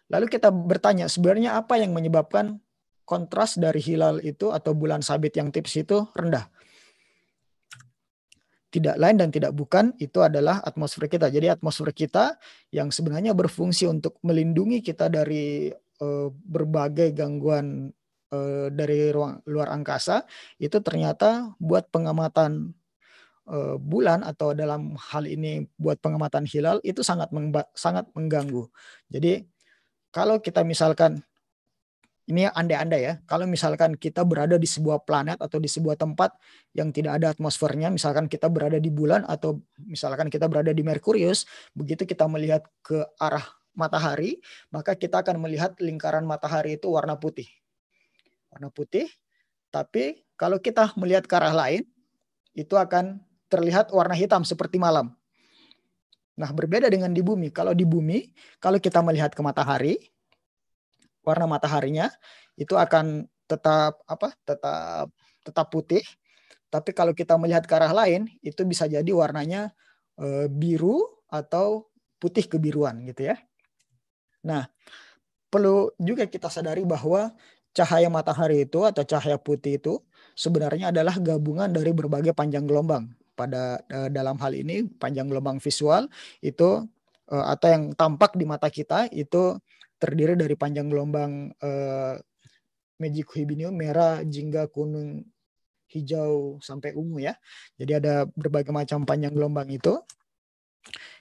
lalu kita bertanya sebenarnya apa yang menyebabkan kontras dari hilal itu atau bulan sabit yang tips itu rendah? tidak lain dan tidak bukan itu adalah atmosfer kita. Jadi atmosfer kita yang sebenarnya berfungsi untuk melindungi kita dari Eh, berbagai gangguan eh, dari ruang luar angkasa itu ternyata buat pengamatan eh, bulan atau dalam hal ini buat pengamatan hilal itu sangat sangat mengganggu. Jadi kalau kita misalkan ini anda-anda ya, kalau misalkan kita berada di sebuah planet atau di sebuah tempat yang tidak ada atmosfernya, misalkan kita berada di bulan atau misalkan kita berada di Merkurius, begitu kita melihat ke arah matahari, maka kita akan melihat lingkaran matahari itu warna putih. Warna putih, tapi kalau kita melihat ke arah lain, itu akan terlihat warna hitam seperti malam. Nah, berbeda dengan di bumi. Kalau di bumi, kalau kita melihat ke matahari, warna mataharinya itu akan tetap apa? tetap tetap putih. Tapi kalau kita melihat ke arah lain, itu bisa jadi warnanya e, biru atau putih kebiruan gitu ya. Nah, perlu juga kita sadari bahwa cahaya matahari itu atau cahaya putih itu sebenarnya adalah gabungan dari berbagai panjang gelombang. Pada eh, dalam hal ini panjang gelombang visual itu eh, atau yang tampak di mata kita itu terdiri dari panjang gelombang eh, magic hibinium merah, jingga, kuning, hijau sampai ungu ya. Jadi ada berbagai macam panjang gelombang itu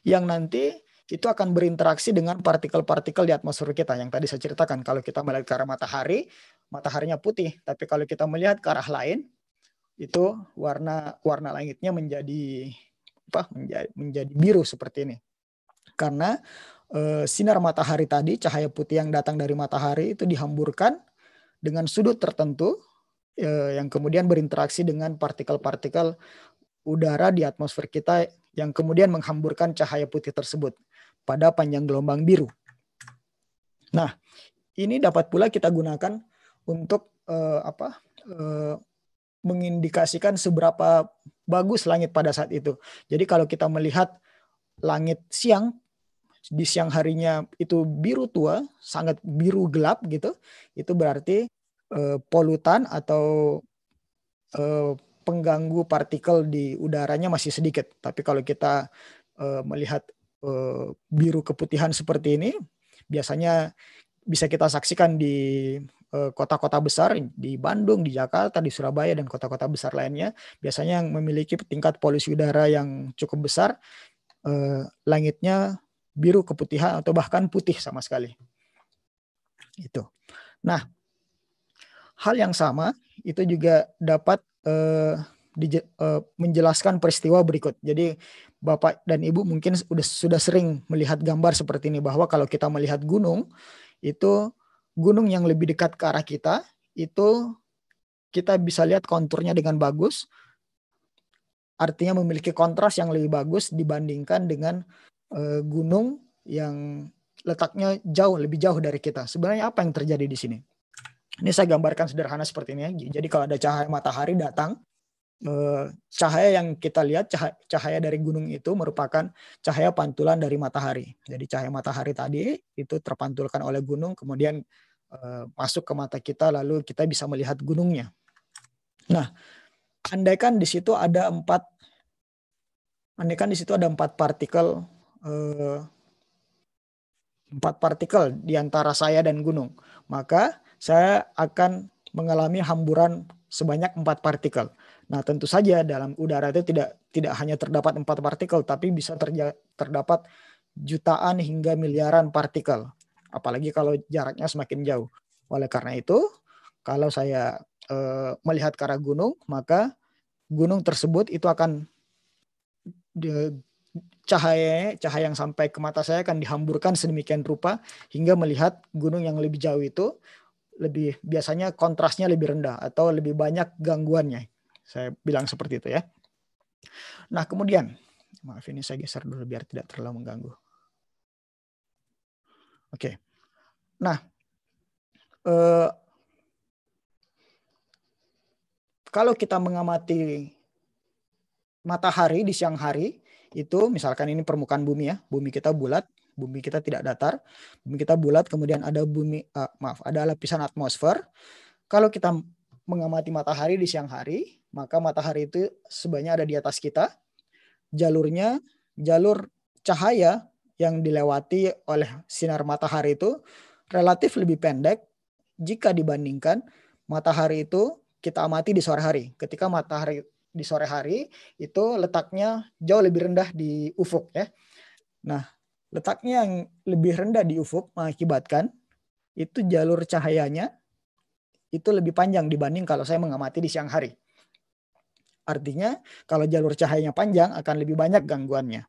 yang nanti itu akan berinteraksi dengan partikel-partikel di atmosfer kita yang tadi saya ceritakan. Kalau kita melihat ke arah matahari, mataharinya putih, tapi kalau kita melihat ke arah lain, itu warna warna langitnya menjadi apa? menjadi, menjadi biru seperti ini. Karena e, sinar matahari tadi, cahaya putih yang datang dari matahari itu dihamburkan dengan sudut tertentu e, yang kemudian berinteraksi dengan partikel-partikel udara di atmosfer kita yang kemudian menghamburkan cahaya putih tersebut pada panjang gelombang biru. Nah, ini dapat pula kita gunakan untuk uh, apa? Uh, mengindikasikan seberapa bagus langit pada saat itu. Jadi kalau kita melihat langit siang di siang harinya itu biru tua, sangat biru gelap gitu, itu berarti uh, polutan atau uh, pengganggu partikel di udaranya masih sedikit. Tapi kalau kita uh, melihat Eh, biru keputihan seperti ini biasanya bisa kita saksikan di eh, kota-kota besar di Bandung, di Jakarta, di Surabaya dan kota-kota besar lainnya biasanya yang memiliki tingkat polusi udara yang cukup besar eh, langitnya biru keputihan atau bahkan putih sama sekali. Itu. Nah, hal yang sama itu juga dapat di, uh, eh, menjelaskan peristiwa berikut. Jadi Bapak dan Ibu mungkin sudah sudah sering melihat gambar seperti ini bahwa kalau kita melihat gunung itu gunung yang lebih dekat ke arah kita itu kita bisa lihat konturnya dengan bagus. Artinya memiliki kontras yang lebih bagus dibandingkan dengan uh, gunung yang letaknya jauh lebih jauh dari kita. Sebenarnya apa yang terjadi di sini? Ini saya gambarkan sederhana seperti ini. Ya. Jadi kalau ada cahaya matahari datang, Eh, cahaya yang kita lihat cahaya, dari gunung itu merupakan cahaya pantulan dari matahari. Jadi cahaya matahari tadi itu terpantulkan oleh gunung kemudian eh, masuk ke mata kita lalu kita bisa melihat gunungnya. Nah, andaikan di situ ada empat andaikan di situ ada empat partikel eh, empat partikel di antara saya dan gunung, maka saya akan mengalami hamburan sebanyak empat partikel Nah, tentu saja dalam udara itu tidak tidak hanya terdapat empat partikel, tapi bisa terja, terdapat jutaan hingga miliaran partikel. Apalagi kalau jaraknya semakin jauh. Oleh karena itu, kalau saya e, melihat ke arah gunung, maka gunung tersebut itu akan de, cahaya cahaya yang sampai ke mata saya akan dihamburkan sedemikian rupa hingga melihat gunung yang lebih jauh itu lebih biasanya kontrasnya lebih rendah atau lebih banyak gangguannya saya bilang seperti itu ya. Nah, kemudian, maaf ini saya geser dulu biar tidak terlalu mengganggu. Oke. Nah, eh, kalau kita mengamati matahari di siang hari, itu misalkan ini permukaan bumi ya, bumi kita bulat, bumi kita tidak datar, bumi kita bulat, kemudian ada bumi, uh, maaf, ada lapisan atmosfer. Kalau kita mengamati matahari di siang hari, maka matahari itu sebanyak ada di atas kita. Jalurnya, jalur cahaya yang dilewati oleh sinar matahari itu relatif lebih pendek jika dibandingkan matahari itu kita amati di sore hari. Ketika matahari di sore hari itu letaknya jauh lebih rendah di ufuk ya. Nah, letaknya yang lebih rendah di ufuk mengakibatkan itu jalur cahayanya itu lebih panjang dibanding kalau saya mengamati di siang hari. Artinya kalau jalur cahayanya panjang akan lebih banyak gangguannya.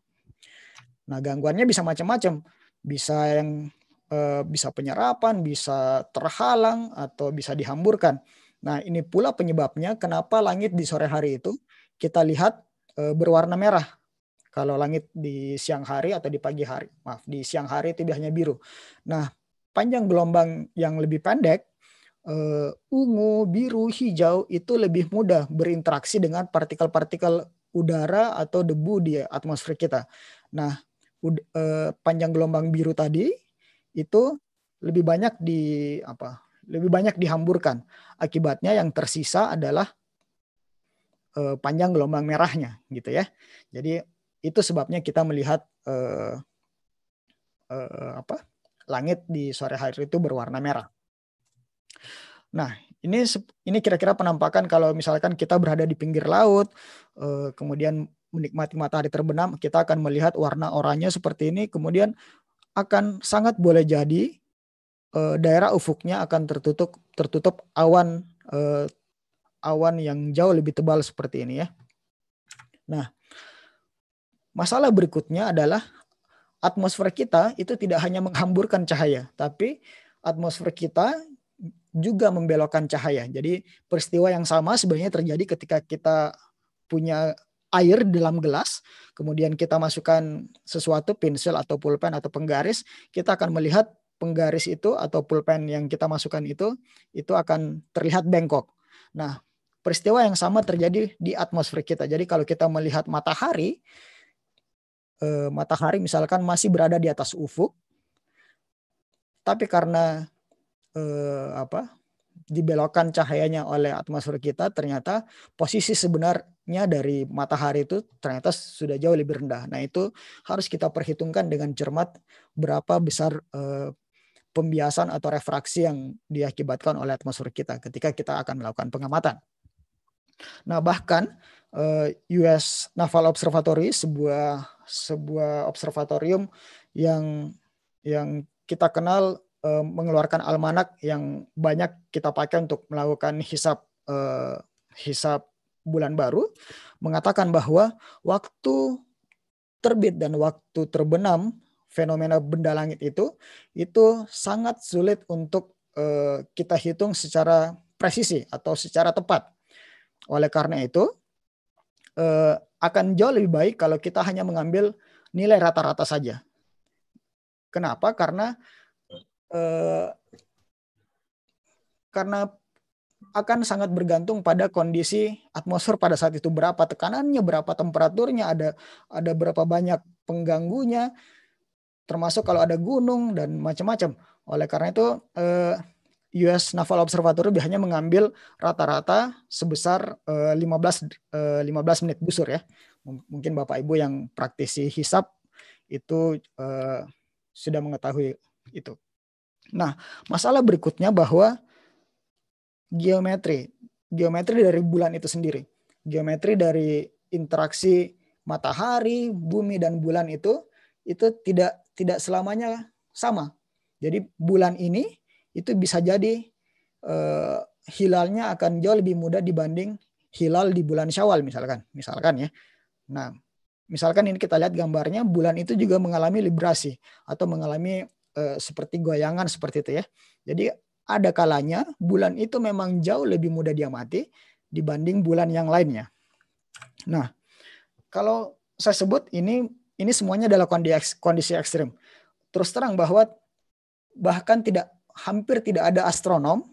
Nah gangguannya bisa macam-macam. Bisa yang eh, bisa penyerapan, bisa terhalang atau bisa dihamburkan. Nah ini pula penyebabnya kenapa langit di sore hari itu kita lihat eh, berwarna merah. Kalau langit di siang hari atau di pagi hari, maaf di siang hari itu biasanya biru. Nah panjang gelombang yang lebih pendek uh, ungu, biru, hijau itu lebih mudah berinteraksi dengan partikel-partikel udara atau debu di atmosfer kita. Nah, uh, panjang gelombang biru tadi itu lebih banyak di apa? Lebih banyak dihamburkan. Akibatnya yang tersisa adalah uh, panjang gelombang merahnya, gitu ya. Jadi itu sebabnya kita melihat uh, uh, apa? Langit di sore hari itu berwarna merah. Nah, ini ini kira-kira penampakan kalau misalkan kita berada di pinggir laut, eh, kemudian menikmati matahari terbenam, kita akan melihat warna oranye seperti ini, kemudian akan sangat boleh jadi eh, daerah ufuknya akan tertutup tertutup awan eh, awan yang jauh lebih tebal seperti ini ya. Nah, masalah berikutnya adalah atmosfer kita itu tidak hanya menghamburkan cahaya, tapi atmosfer kita juga membelokkan cahaya. Jadi peristiwa yang sama sebenarnya terjadi ketika kita punya air dalam gelas, kemudian kita masukkan sesuatu pensil atau pulpen atau penggaris, kita akan melihat penggaris itu atau pulpen yang kita masukkan itu itu akan terlihat bengkok. Nah, peristiwa yang sama terjadi di atmosfer kita. Jadi kalau kita melihat matahari eh, matahari misalkan masih berada di atas ufuk tapi karena eh, apa dibelokkan cahayanya oleh atmosfer kita ternyata posisi sebenarnya dari matahari itu ternyata sudah jauh lebih rendah. Nah, itu harus kita perhitungkan dengan cermat berapa besar eh, pembiasan atau refraksi yang diakibatkan oleh atmosfer kita ketika kita akan melakukan pengamatan. Nah, bahkan eh, US Naval Observatory sebuah sebuah observatorium yang yang kita kenal uh, mengeluarkan almanak yang banyak kita pakai untuk melakukan hisap uh, hisap bulan baru mengatakan bahwa waktu terbit dan waktu terbenam fenomena benda langit itu itu sangat sulit untuk uh, kita hitung secara presisi atau secara tepat. Oleh karena itu uh, akan jauh lebih baik kalau kita hanya mengambil nilai rata-rata saja. Kenapa? Karena Eh, karena akan sangat bergantung pada kondisi atmosfer pada saat itu berapa tekanannya, berapa temperaturnya, ada ada berapa banyak pengganggunya, termasuk kalau ada gunung dan macam-macam. Oleh karena itu eh, US Naval Observatory biasanya mengambil rata-rata sebesar 15 eh, 15 menit busur ya. Mungkin Bapak Ibu yang praktisi hisap itu sudah mengetahui itu. Nah, masalah berikutnya bahwa geometri, geometri dari bulan itu sendiri, geometri dari interaksi matahari, bumi dan bulan itu itu tidak tidak selamanya sama. Jadi bulan ini itu bisa jadi eh, hilalnya akan jauh lebih mudah dibanding hilal di bulan Syawal misalkan, misalkan ya. Nah, misalkan ini kita lihat gambarnya bulan itu juga mengalami librasi atau mengalami Eh, seperti goyangan seperti itu ya. Jadi ada kalanya bulan itu memang jauh lebih mudah diamati dibanding bulan yang lainnya. Nah, kalau saya sebut ini ini semuanya adalah kondisi ekstrim. Terus terang bahwa bahkan tidak hampir tidak ada astronom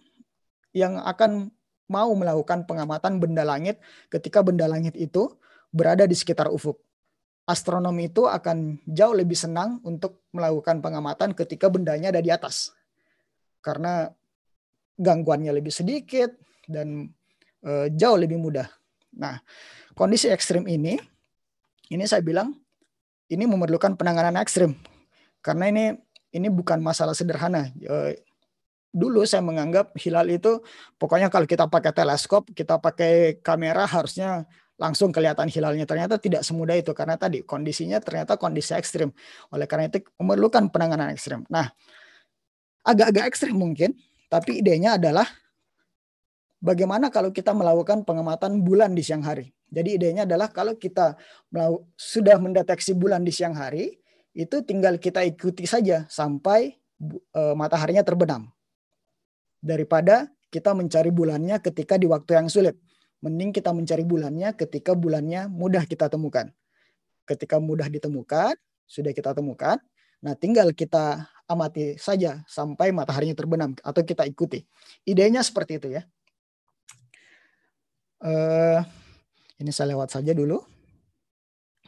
yang akan mau melakukan pengamatan benda langit ketika benda langit itu berada di sekitar ufuk astronomi itu akan jauh lebih senang untuk melakukan pengamatan ketika bendanya ada di atas. Karena gangguannya lebih sedikit dan e, jauh lebih mudah. Nah, kondisi ekstrim ini, ini saya bilang, ini memerlukan penanganan ekstrim. Karena ini ini bukan masalah sederhana. E, dulu saya menganggap hilal itu pokoknya kalau kita pakai teleskop, kita pakai kamera harusnya langsung kelihatan hilalnya. Ternyata tidak semudah itu karena tadi kondisinya ternyata kondisi ekstrim. Oleh karena itu memerlukan penanganan ekstrim. Nah, agak-agak ekstrim mungkin, tapi idenya adalah bagaimana kalau kita melakukan pengamatan bulan di siang hari. Jadi idenya adalah kalau kita sudah mendeteksi bulan di siang hari, itu tinggal kita ikuti saja sampai e, mataharinya terbenam. Daripada kita mencari bulannya ketika di waktu yang sulit. Mending kita mencari bulannya ketika bulannya mudah kita temukan. Ketika mudah ditemukan, sudah kita temukan, nah tinggal kita amati saja sampai mataharinya terbenam atau kita ikuti. Idenya seperti itu ya. Uh, ini saya lewat saja dulu.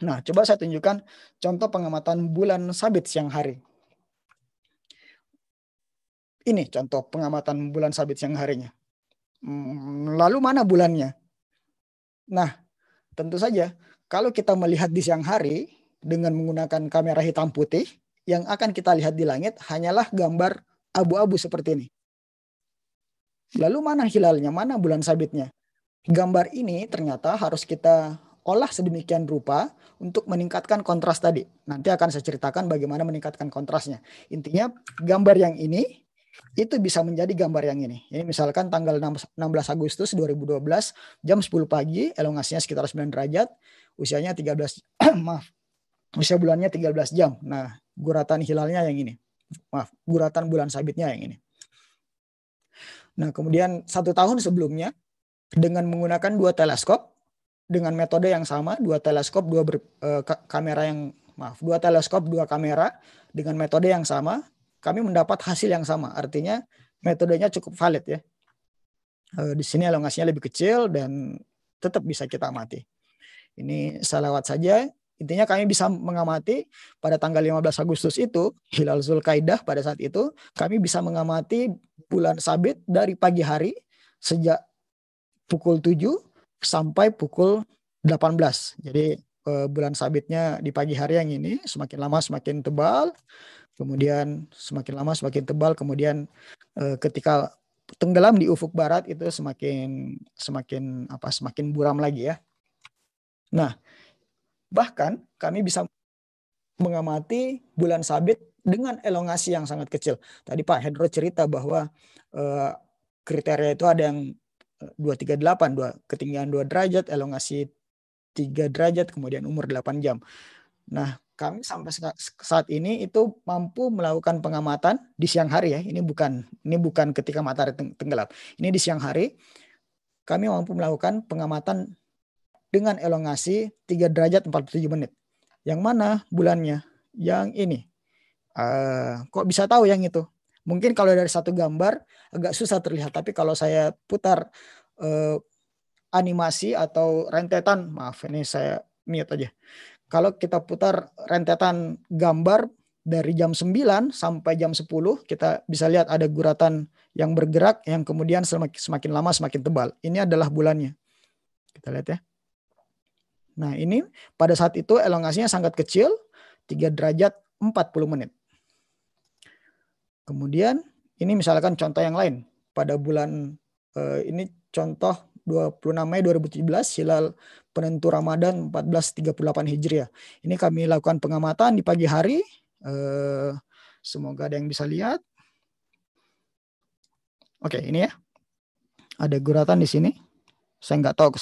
Nah, coba saya tunjukkan contoh pengamatan bulan sabit siang hari. Ini contoh pengamatan bulan sabit siang harinya. Hmm, lalu mana bulannya? Nah, tentu saja kalau kita melihat di siang hari dengan menggunakan kamera hitam putih, yang akan kita lihat di langit hanyalah gambar abu-abu seperti ini. Lalu mana hilalnya, mana bulan sabitnya? Gambar ini ternyata harus kita olah sedemikian rupa untuk meningkatkan kontras tadi. Nanti akan saya ceritakan bagaimana meningkatkan kontrasnya. Intinya gambar yang ini itu bisa menjadi gambar yang ini. Ini misalkan tanggal 16 Agustus 2012 jam 10 pagi, elongasinya sekitar 9 derajat, usianya 13 maaf. Usia bulannya 13 jam. Nah, guratan hilalnya yang ini. Maaf, guratan bulan sabitnya yang ini. Nah, kemudian satu tahun sebelumnya dengan menggunakan dua teleskop dengan metode yang sama, dua teleskop, dua ber, e, kamera yang maaf, dua teleskop, dua kamera dengan metode yang sama, kami mendapat hasil yang sama. Artinya metodenya cukup valid ya. Eh, di sini elongasinya lebih kecil dan tetap bisa kita amati. Ini saya lewat saja. Intinya kami bisa mengamati pada tanggal 15 Agustus itu, Hilal Zulkaidah pada saat itu, kami bisa mengamati bulan sabit dari pagi hari sejak pukul 7 sampai pukul 18. Jadi eh, bulan sabitnya di pagi hari yang ini semakin lama semakin tebal kemudian semakin lama semakin tebal, kemudian eh, ketika tenggelam di ufuk barat itu semakin semakin apa semakin buram lagi ya. Nah, bahkan kami bisa mengamati bulan sabit dengan elongasi yang sangat kecil. Tadi Pak Hendro cerita bahwa eh, kriteria itu ada yang 238, eh, dua ketinggian 2 derajat, elongasi 3 derajat, kemudian umur 8 jam. Nah, kami sampai saat ini itu mampu melakukan pengamatan di siang hari ya. Ini bukan ini bukan ketika matahari tenggelam. Ini di siang hari kami mampu melakukan pengamatan dengan elongasi 3 derajat 47 menit. Yang mana bulannya? Yang ini. Uh, kok bisa tahu yang itu? Mungkin kalau dari satu gambar agak susah terlihat, tapi kalau saya putar uh, animasi atau rentetan, maaf ini saya mute aja. Kalau kita putar rentetan gambar dari jam 9 sampai jam 10 kita bisa lihat ada guratan yang bergerak yang kemudian semakin lama semakin tebal. Ini adalah bulannya. Kita lihat ya. Nah, ini pada saat itu elongasinya sangat kecil, 3 derajat 40 menit. Kemudian ini misalkan contoh yang lain. Pada bulan eh, ini contoh 26 Mei 2017 hilal penentu Ramadan 1438 Hijriah. Ya. Ini kami lakukan pengamatan di pagi hari. Eh, semoga ada yang bisa lihat. Oke, ini ya. Ada guratan di sini. Saya nggak tahu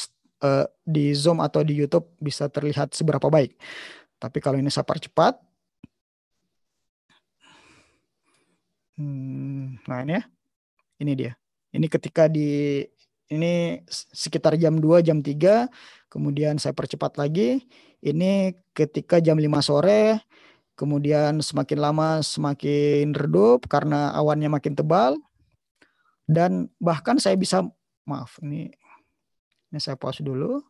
eh, di Zoom atau di YouTube bisa terlihat seberapa baik. Tapi kalau ini saya cepat. Hmm, nah ini ya. Ini dia. Ini ketika di ini sekitar jam 2 jam 3 kemudian saya percepat lagi ini ketika jam 5 sore kemudian semakin lama semakin redup karena awannya makin tebal dan bahkan saya bisa maaf ini ini saya pause dulu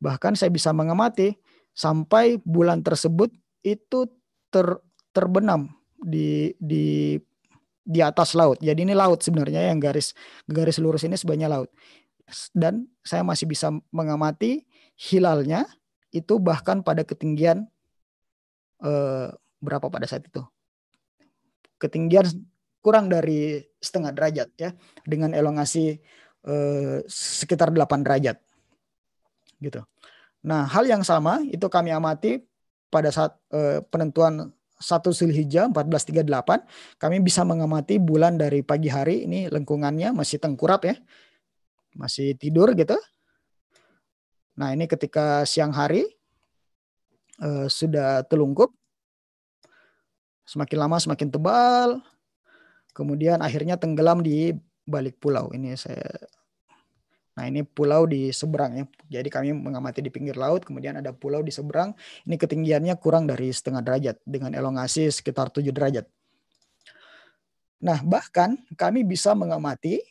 bahkan saya bisa mengamati sampai bulan tersebut itu ter, terbenam di di di atas laut. Jadi ini laut sebenarnya yang garis garis lurus ini sebenarnya laut. Dan saya masih bisa mengamati hilalnya itu bahkan pada ketinggian eh, berapa pada saat itu? Ketinggian kurang dari setengah derajat ya dengan elongasi eh, sekitar 8 derajat. Gitu. Nah, hal yang sama itu kami amati pada saat eh, penentuan satu 1 Zulhijjah 1438 kami bisa mengamati bulan dari pagi hari ini lengkungannya masih tengkurap ya. Masih tidur gitu. Nah, ini ketika siang hari eh, sudah telungkup semakin lama semakin tebal. Kemudian akhirnya tenggelam di balik pulau. Ini saya Nah, ini pulau di seberang ya. Jadi kami mengamati di pinggir laut, kemudian ada pulau di seberang. Ini ketinggiannya kurang dari setengah derajat dengan elongasi sekitar 7 derajat. Nah, bahkan kami bisa mengamati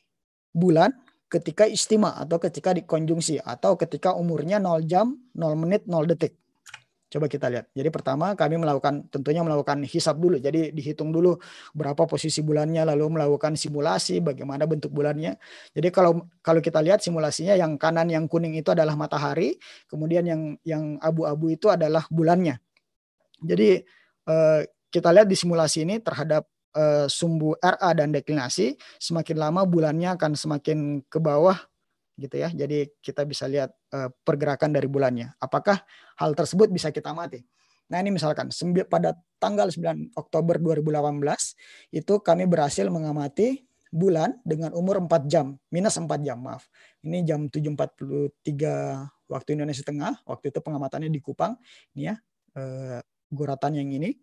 bulan ketika istimewa atau ketika dikonjungsi atau ketika umurnya 0 jam, 0 menit, 0 detik. Coba kita lihat. Jadi pertama kami melakukan tentunya melakukan hisap dulu. Jadi dihitung dulu berapa posisi bulannya lalu melakukan simulasi bagaimana bentuk bulannya. Jadi kalau kalau kita lihat simulasinya yang kanan yang kuning itu adalah matahari, kemudian yang yang abu-abu itu adalah bulannya. Jadi eh, kita lihat di simulasi ini terhadap eh, sumbu RA dan deklinasi, semakin lama bulannya akan semakin ke bawah gitu ya. Jadi kita bisa lihat Eh, pergerakan dari bulannya. Apakah hal tersebut bisa kita amati? Nah ini misalkan pada tanggal 9 Oktober 2018 itu kami berhasil mengamati bulan dengan umur 4 jam, minus 4 jam maaf. Ini jam 7.43 waktu Indonesia Tengah, waktu itu pengamatannya di Kupang. Ini ya, eh, guratan yang ini.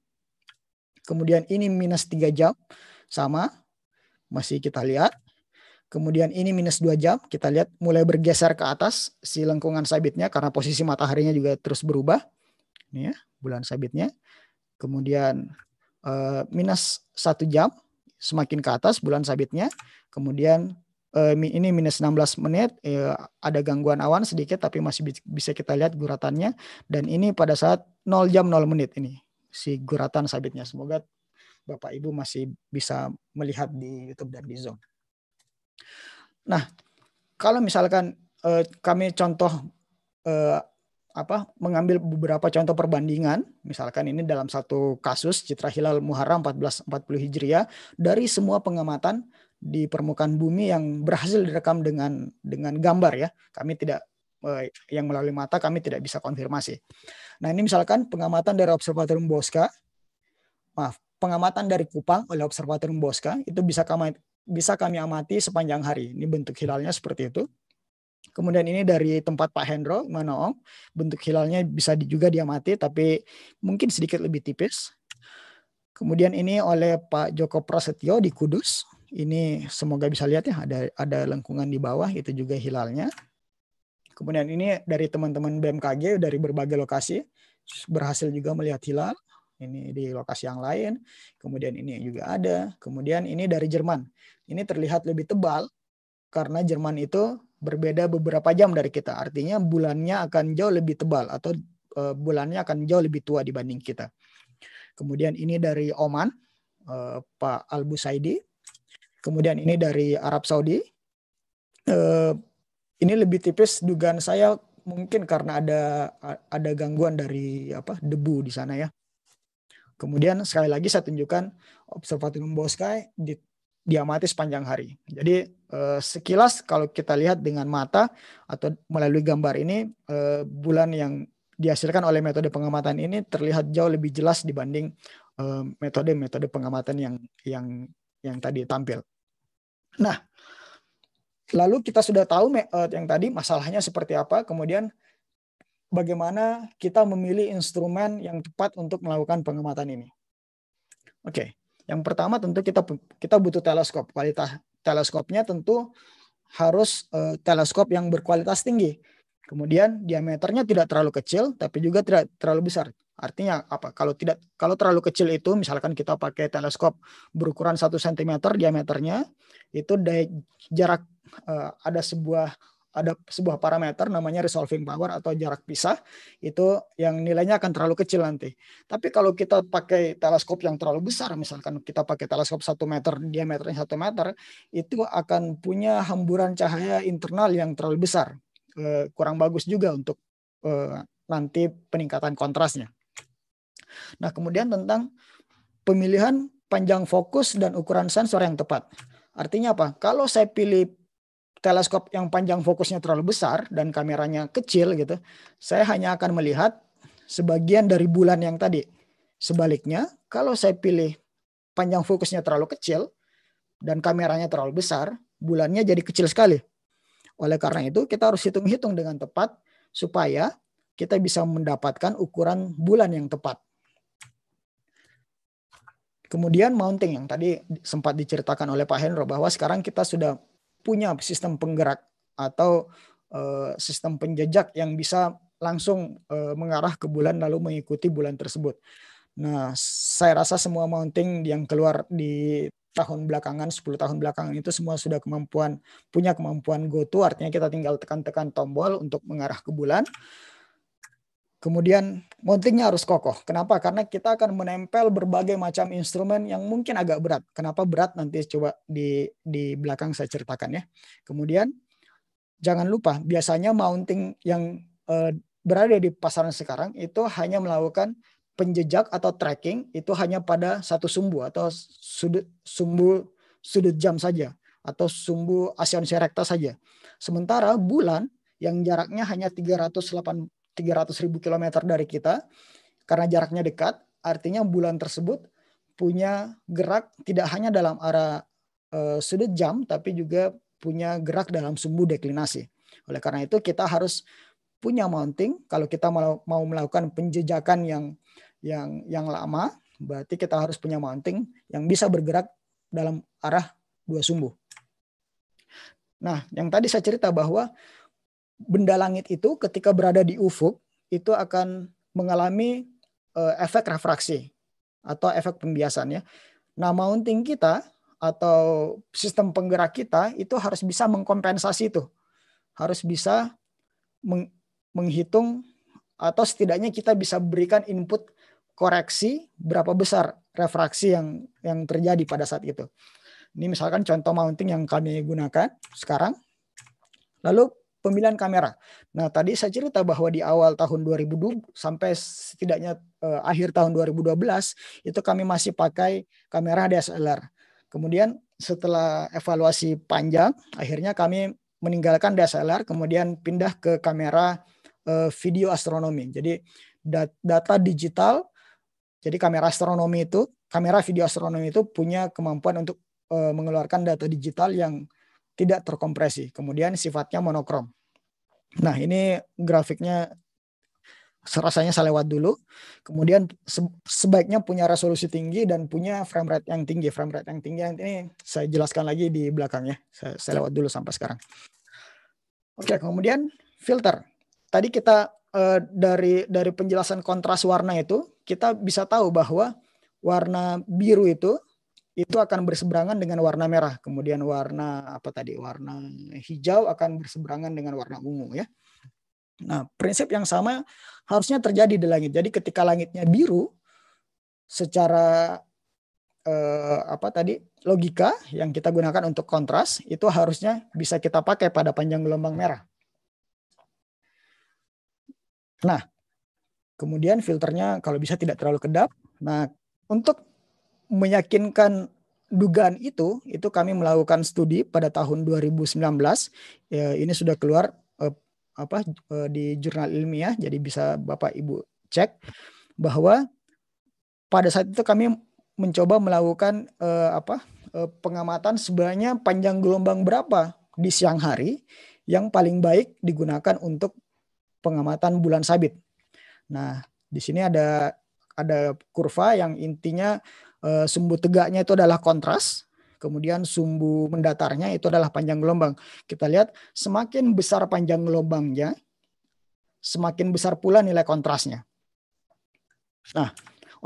Kemudian ini minus 3 jam, sama, masih kita lihat. Kemudian ini minus 2 jam, kita lihat mulai bergeser ke atas si lengkungan sabitnya karena posisi mataharinya juga terus berubah. Ini ya, bulan sabitnya. Kemudian uh, minus 1 jam, semakin ke atas bulan sabitnya. Kemudian uh, ini minus 16 menit, uh, ada gangguan awan sedikit tapi masih bisa kita lihat guratannya. Dan ini pada saat 0 jam 0 menit ini, si guratan sabitnya. Semoga Bapak Ibu masih bisa melihat di YouTube dan di Zoom. Nah, kalau misalkan eh, kami contoh eh, apa mengambil beberapa contoh perbandingan, misalkan ini dalam satu kasus citra hilal Muharram 1440 Hijriah dari semua pengamatan di permukaan bumi yang berhasil direkam dengan dengan gambar ya. Kami tidak eh, yang melalui mata kami tidak bisa konfirmasi. Nah, ini misalkan pengamatan dari observatorium Bosca. Maaf, pengamatan dari Kupang oleh observatorium Bosca itu bisa kami bisa kami amati sepanjang hari. Ini bentuk hilalnya seperti itu. Kemudian ini dari tempat Pak Hendro, Manoong. Bentuk hilalnya bisa juga diamati, tapi mungkin sedikit lebih tipis. Kemudian ini oleh Pak Joko Prasetyo di Kudus. Ini semoga bisa lihat ya, ada, ada lengkungan di bawah, itu juga hilalnya. Kemudian ini dari teman-teman BMKG dari berbagai lokasi, berhasil juga melihat hilal. Ini di lokasi yang lain. Kemudian ini juga ada. Kemudian ini dari Jerman ini terlihat lebih tebal karena Jerman itu berbeda beberapa jam dari kita. Artinya bulannya akan jauh lebih tebal atau uh, bulannya akan jauh lebih tua dibanding kita. Kemudian ini dari Oman, uh, Pak Al Busaidi. Kemudian ini dari Arab Saudi. Uh, ini lebih tipis dugaan saya mungkin karena ada ada gangguan dari apa debu di sana ya. Kemudian sekali lagi saya tunjukkan observatorium Bosky di diamati sepanjang hari. Jadi eh, sekilas kalau kita lihat dengan mata atau melalui gambar ini eh, bulan yang dihasilkan oleh metode pengamatan ini terlihat jauh lebih jelas dibanding eh, metode-metode pengamatan yang yang yang tadi tampil. Nah, lalu kita sudah tahu yang tadi masalahnya seperti apa, kemudian bagaimana kita memilih instrumen yang tepat untuk melakukan pengamatan ini. Oke. Okay. Yang pertama tentu kita kita butuh teleskop. Kualitas teleskopnya tentu harus uh, teleskop yang berkualitas tinggi. Kemudian diameternya tidak terlalu kecil tapi juga tidak terlalu besar. Artinya apa? Kalau tidak kalau terlalu kecil itu misalkan kita pakai teleskop berukuran 1 cm diameternya itu dari jarak uh, ada sebuah ada sebuah parameter namanya resolving power atau jarak pisah itu yang nilainya akan terlalu kecil nanti. Tapi kalau kita pakai teleskop yang terlalu besar, misalkan kita pakai teleskop 1 meter, diameternya 1 meter, itu akan punya hamburan cahaya internal yang terlalu besar. Eh, kurang bagus juga untuk eh, nanti peningkatan kontrasnya. Nah, kemudian tentang pemilihan panjang fokus dan ukuran sensor yang tepat. Artinya apa? Kalau saya pilih teleskop yang panjang fokusnya terlalu besar dan kameranya kecil gitu, saya hanya akan melihat sebagian dari bulan yang tadi. Sebaliknya, kalau saya pilih panjang fokusnya terlalu kecil dan kameranya terlalu besar, bulannya jadi kecil sekali. Oleh karena itu, kita harus hitung-hitung dengan tepat supaya kita bisa mendapatkan ukuran bulan yang tepat. Kemudian mounting yang tadi sempat diceritakan oleh Pak Hendro bahwa sekarang kita sudah punya sistem penggerak atau uh, sistem penjejak yang bisa langsung uh, mengarah ke bulan lalu mengikuti bulan tersebut. Nah, saya rasa semua mounting yang keluar di tahun belakangan, 10 tahun belakangan itu semua sudah kemampuan punya kemampuan go to artinya kita tinggal tekan-tekan tombol untuk mengarah ke bulan Kemudian mountingnya harus kokoh. Kenapa? Karena kita akan menempel berbagai macam instrumen yang mungkin agak berat. Kenapa berat? Nanti coba di di belakang saya ceritakan ya. Kemudian jangan lupa biasanya mounting yang eh, berada di pasaran sekarang itu hanya melakukan penjejak atau tracking itu hanya pada satu sumbu atau sudut sumbu sudut jam saja atau sumbu asion serekta saja. Sementara bulan yang jaraknya hanya 380 300 ribu kilometer dari kita, karena jaraknya dekat, artinya bulan tersebut punya gerak tidak hanya dalam arah e, sudut jam, tapi juga punya gerak dalam sumbu deklinasi. Oleh karena itu kita harus punya mounting. Kalau kita mau, mau melakukan penjejakan yang yang yang lama, berarti kita harus punya mounting yang bisa bergerak dalam arah dua sumbu. Nah, yang tadi saya cerita bahwa benda langit itu ketika berada di ufuk itu akan mengalami eh, efek refraksi atau efek pembiasan ya. Nah, mounting kita atau sistem penggerak kita itu harus bisa mengkompensasi itu. Harus bisa menghitung atau setidaknya kita bisa berikan input koreksi berapa besar refraksi yang yang terjadi pada saat itu. Ini misalkan contoh mounting yang kami gunakan sekarang. Lalu pemilihan kamera. Nah, tadi saya cerita bahwa di awal tahun 2002 sampai setidaknya uh, akhir tahun 2012 itu kami masih pakai kamera DSLR. Kemudian setelah evaluasi panjang, akhirnya kami meninggalkan DSLR kemudian pindah ke kamera uh, video astronomi. Jadi data digital jadi kamera astronomi itu, kamera video astronomi itu punya kemampuan untuk uh, mengeluarkan data digital yang tidak terkompresi. Kemudian sifatnya monokrom. Nah, ini grafiknya rasanya saya lewat dulu. Kemudian sebaiknya punya resolusi tinggi dan punya frame rate yang tinggi. Frame rate yang tinggi ini saya jelaskan lagi di belakangnya. Saya, saya lewat dulu sampai sekarang. Oke, kemudian filter. Tadi kita eh, dari dari penjelasan kontras warna itu kita bisa tahu bahwa warna biru itu itu akan berseberangan dengan warna merah, kemudian warna apa tadi warna hijau akan berseberangan dengan warna ungu ya. Nah, prinsip yang sama harusnya terjadi di langit. Jadi ketika langitnya biru secara eh, apa tadi logika yang kita gunakan untuk kontras itu harusnya bisa kita pakai pada panjang gelombang merah. Nah, kemudian filternya kalau bisa tidak terlalu kedap. Nah, untuk meyakinkan dugaan itu, itu kami melakukan studi pada tahun 2019. Ya, ini sudah keluar eh, apa eh, di jurnal ilmiah, jadi bisa Bapak Ibu cek bahwa pada saat itu kami mencoba melakukan eh, apa eh, pengamatan sebenarnya panjang gelombang berapa di siang hari yang paling baik digunakan untuk pengamatan bulan sabit. Nah, di sini ada ada kurva yang intinya Eh, sumbu tegaknya itu adalah kontras, kemudian sumbu mendatarnya itu adalah panjang gelombang. Kita lihat semakin besar panjang gelombangnya, semakin besar pula nilai kontrasnya. Nah,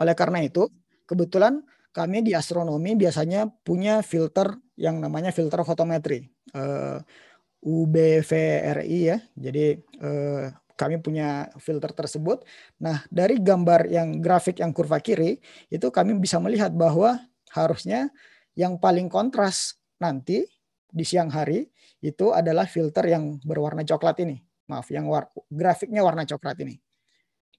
oleh karena itu, kebetulan kami di astronomi biasanya punya filter yang namanya filter fotometri. Uh, eh, UBVRI ya. Jadi uh, kami punya filter tersebut. Nah, dari gambar yang grafik yang kurva kiri itu kami bisa melihat bahwa harusnya yang paling kontras nanti di siang hari itu adalah filter yang berwarna coklat ini. Maaf, yang war grafiknya warna coklat ini.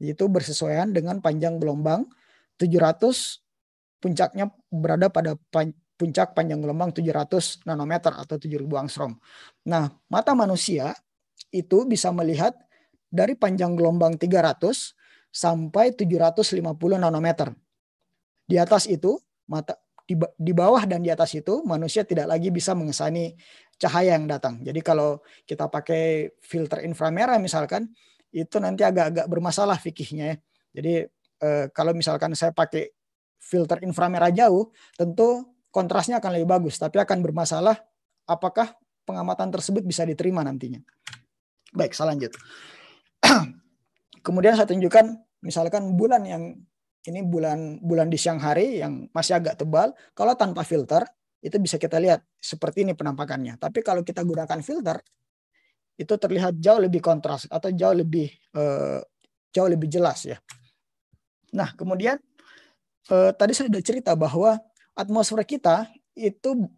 Itu bersesuaian dengan panjang gelombang 700 puncaknya berada pada pan puncak panjang gelombang 700 nanometer atau 7000 angstrom. Nah, mata manusia itu bisa melihat dari panjang gelombang 300 sampai 750 nanometer. Di atas itu, mata di, di bawah dan di atas itu manusia tidak lagi bisa mengesani cahaya yang datang. Jadi kalau kita pakai filter inframerah misalkan, itu nanti agak-agak bermasalah fikihnya ya. Jadi eh, kalau misalkan saya pakai filter inframerah jauh, tentu kontrasnya akan lebih bagus, tapi akan bermasalah apakah pengamatan tersebut bisa diterima nantinya. Baik, saya Kemudian saya tunjukkan misalkan bulan yang ini bulan bulan di siang hari yang masih agak tebal. Kalau tanpa filter itu bisa kita lihat seperti ini penampakannya. Tapi kalau kita gunakan filter itu terlihat jauh lebih kontras atau jauh lebih eh, jauh lebih jelas ya. Nah kemudian eh, tadi saya sudah cerita bahwa atmosfer kita itu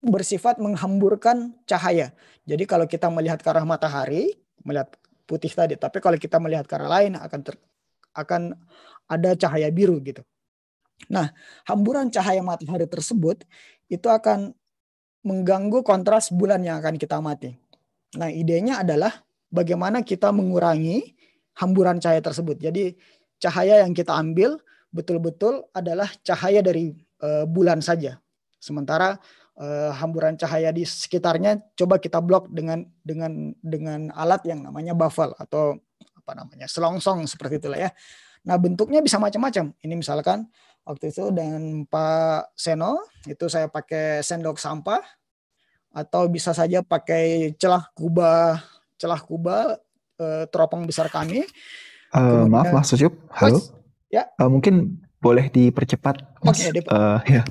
bersifat menghamburkan cahaya. Jadi kalau kita melihat ke arah matahari, melihat putih tadi. Tapi kalau kita melihat ke arah lain akan ter, akan ada cahaya biru gitu. Nah, hamburan cahaya matahari tersebut itu akan mengganggu kontras bulan yang akan kita mati. Nah, idenya adalah bagaimana kita mengurangi hamburan cahaya tersebut. Jadi cahaya yang kita ambil betul-betul adalah cahaya dari e, bulan saja. Sementara uh, hamburan cahaya di sekitarnya coba kita blok dengan dengan dengan alat yang namanya baffle atau apa namanya selongsong seperti itulah ya. Nah bentuknya bisa macam-macam. Ini misalkan waktu itu dan Pak Seno itu saya pakai sendok sampah atau bisa saja pakai celah kuba celah kuba uh, eh, teropong besar kami. Uh, maaf Mas Susyup, halo. ya. Uh, mungkin boleh dipercepat. Oke, okay, dipercepat. Uh, ya.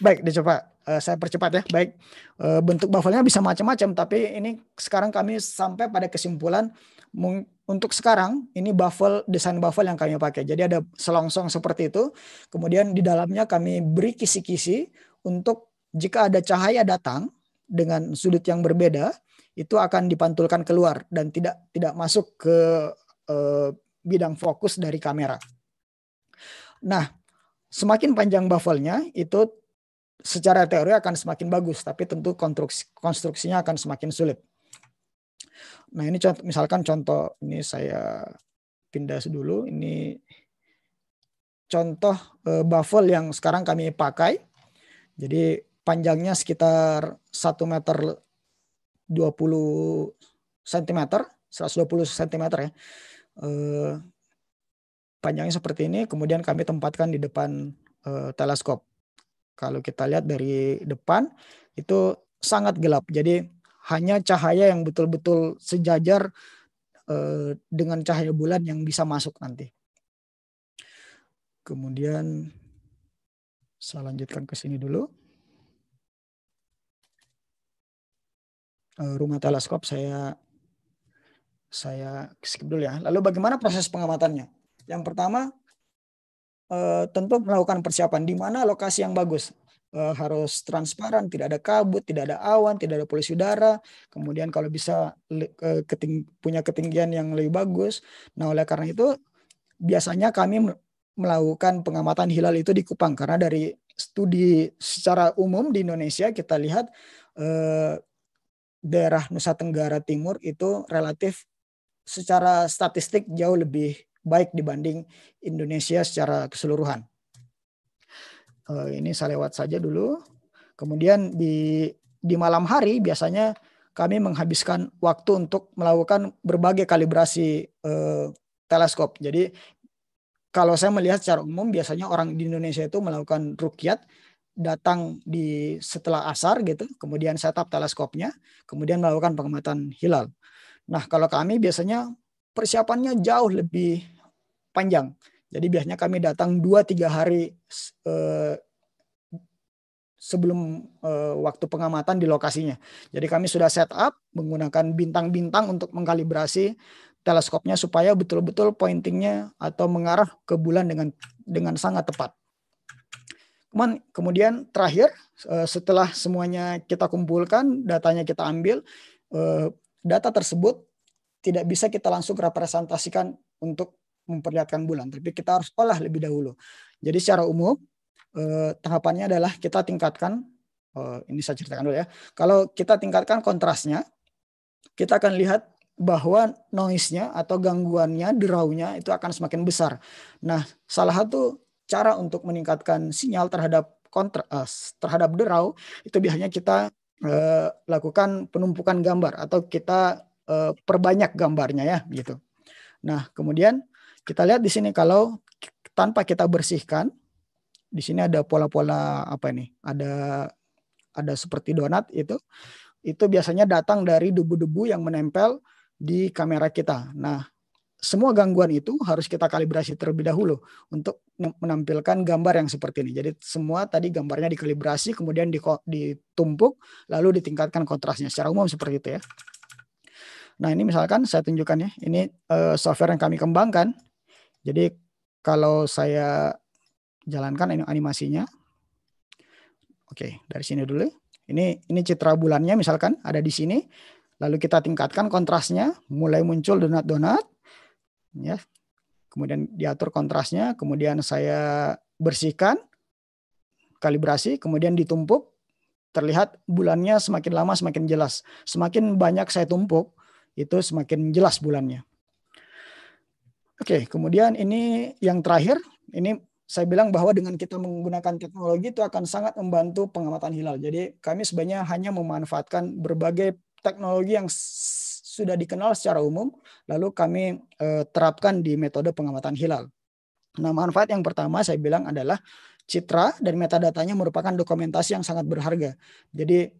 Baik, dicoba. Eh, saya percepat ya. Baik, uh, bentuk buffernya bisa macam-macam, tapi ini sekarang kami sampai pada kesimpulan untuk sekarang ini buffel desain buffel yang kami pakai. Jadi ada selongsong seperti itu. Kemudian di dalamnya kami beri kisi-kisi untuk jika ada cahaya datang dengan sudut yang berbeda, itu akan dipantulkan keluar dan tidak tidak masuk ke eh, bidang fokus dari kamera. Nah, semakin panjang buffernya itu secara teori akan semakin bagus, tapi tentu konstruksi, konstruksinya akan semakin sulit. Nah ini contoh, misalkan contoh ini saya pindah dulu. Ini contoh eh, buffer baffle yang sekarang kami pakai. Jadi panjangnya sekitar 1 meter 20 cm, 120 cm ya. Eh, panjangnya seperti ini, kemudian kami tempatkan di depan eh, teleskop. Kalau kita lihat dari depan itu sangat gelap. Jadi hanya cahaya yang betul-betul sejajar eh, dengan cahaya bulan yang bisa masuk nanti. Kemudian saya lanjutkan ke sini dulu. Eh, rumah teleskop saya saya skip dulu ya. Lalu bagaimana proses pengamatannya? Yang pertama Eh, tentu melakukan persiapan di mana lokasi yang bagus eh, harus transparan, tidak ada kabut, tidak ada awan, tidak ada polusi udara. Kemudian kalau bisa punya ketinggian yang lebih bagus. Nah oleh karena itu biasanya kami melakukan pengamatan hilal itu di Kupang karena dari studi secara umum di Indonesia kita lihat eh, daerah Nusa Tenggara Timur itu relatif secara statistik jauh lebih baik dibanding Indonesia secara keseluruhan. Eh, ini saya lewat saja dulu. Kemudian di di malam hari biasanya kami menghabiskan waktu untuk melakukan berbagai kalibrasi eh, teleskop. Jadi kalau saya melihat secara umum biasanya orang di Indonesia itu melakukan rukyat datang di setelah asar gitu, kemudian setup teleskopnya, kemudian melakukan pengamatan hilal. Nah, kalau kami biasanya persiapannya jauh lebih panjang. Jadi biasanya kami datang 2-3 hari eh, sebelum eh, waktu pengamatan di lokasinya. Jadi kami sudah setup menggunakan bintang-bintang untuk mengkalibrasi teleskopnya supaya betul-betul pointingnya atau mengarah ke bulan dengan dengan sangat tepat. Kemudian terakhir eh, setelah semuanya kita kumpulkan, datanya kita ambil, data tersebut tidak bisa kita langsung representasikan untuk memperlihatkan bulan, tapi kita harus olah lebih dahulu. Jadi secara umum eh, tahapannya adalah kita tingkatkan eh, ini saya ceritakan dulu ya. Kalau kita tingkatkan kontrasnya, kita akan lihat bahwa noise-nya atau gangguannya, deraunya itu akan semakin besar. Nah, salah satu cara untuk meningkatkan sinyal terhadap kontras eh, terhadap derau itu biasanya kita eh, lakukan penumpukan gambar atau kita Eh, perbanyak gambarnya ya gitu. Nah, kemudian kita lihat di sini kalau tanpa kita bersihkan di sini ada pola-pola apa ini? Ada ada seperti donat itu. Itu biasanya datang dari debu-debu yang menempel di kamera kita. Nah, semua gangguan itu harus kita kalibrasi terlebih dahulu untuk menampilkan gambar yang seperti ini. Jadi semua tadi gambarnya dikalibrasi, kemudian ditumpuk, lalu ditingkatkan kontrasnya. Secara umum seperti itu ya. Nah ini misalkan saya tunjukkan ya, ini uh, software yang kami kembangkan. Jadi kalau saya jalankan ini animasinya, oke dari sini dulu. Ini ini citra bulannya misalkan ada di sini. Lalu kita tingkatkan kontrasnya, mulai muncul donat-donat, ya. Kemudian diatur kontrasnya, kemudian saya bersihkan, kalibrasi, kemudian ditumpuk, terlihat bulannya semakin lama semakin jelas. Semakin banyak saya tumpuk, itu semakin jelas bulannya. Oke, kemudian ini yang terakhir, ini saya bilang bahwa dengan kita menggunakan teknologi itu akan sangat membantu pengamatan hilal. Jadi kami sebenarnya hanya memanfaatkan berbagai teknologi yang sudah dikenal secara umum, lalu kami e, terapkan di metode pengamatan hilal. Nah, manfaat yang pertama saya bilang adalah citra dan metadatanya merupakan dokumentasi yang sangat berharga. Jadi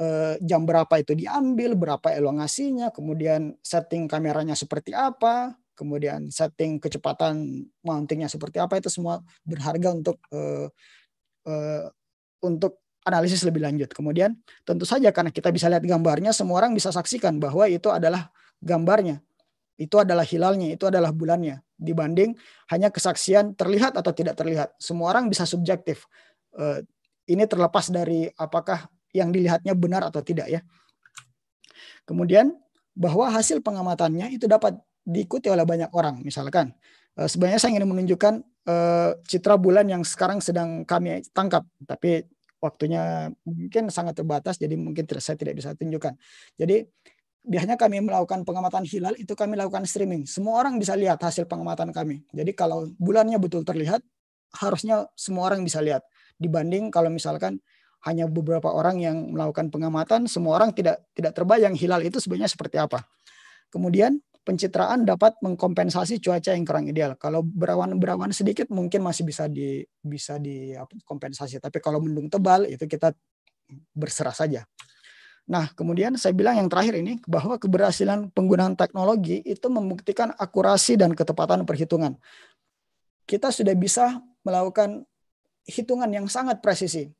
Eh, jam berapa itu diambil, berapa elongasinya, kemudian setting kameranya seperti apa, kemudian setting kecepatan mountingnya seperti apa itu semua berharga untuk uh, uh, untuk analisis lebih lanjut. Kemudian tentu saja karena kita bisa lihat gambarnya, semua orang bisa saksikan bahwa itu adalah gambarnya, itu adalah hilalnya, itu adalah bulannya. Dibanding hanya kesaksian terlihat atau tidak terlihat, semua orang bisa subjektif. Uh, ini terlepas dari apakah yang dilihatnya benar atau tidak ya. Kemudian bahwa hasil pengamatannya itu dapat diikuti oleh banyak orang. Misalkan eh, sebenarnya saya ingin menunjukkan eh, citra bulan yang sekarang sedang kami tangkap, tapi waktunya mungkin sangat terbatas, jadi mungkin saya tidak bisa tunjukkan. Jadi biasanya kami melakukan pengamatan hilal itu kami lakukan streaming. Semua orang bisa lihat hasil pengamatan kami. Jadi kalau bulannya betul terlihat, harusnya semua orang bisa lihat. Dibanding kalau misalkan hanya beberapa orang yang melakukan pengamatan, semua orang tidak tidak terbayang hilal itu sebenarnya seperti apa. Kemudian pencitraan dapat mengkompensasi cuaca yang kurang ideal. Kalau berawan-berawan sedikit mungkin masih bisa di bisa dikompensasi, tapi kalau mendung tebal itu kita berserah saja. Nah, kemudian saya bilang yang terakhir ini bahwa keberhasilan penggunaan teknologi itu membuktikan akurasi dan ketepatan perhitungan. Kita sudah bisa melakukan hitungan yang sangat presisi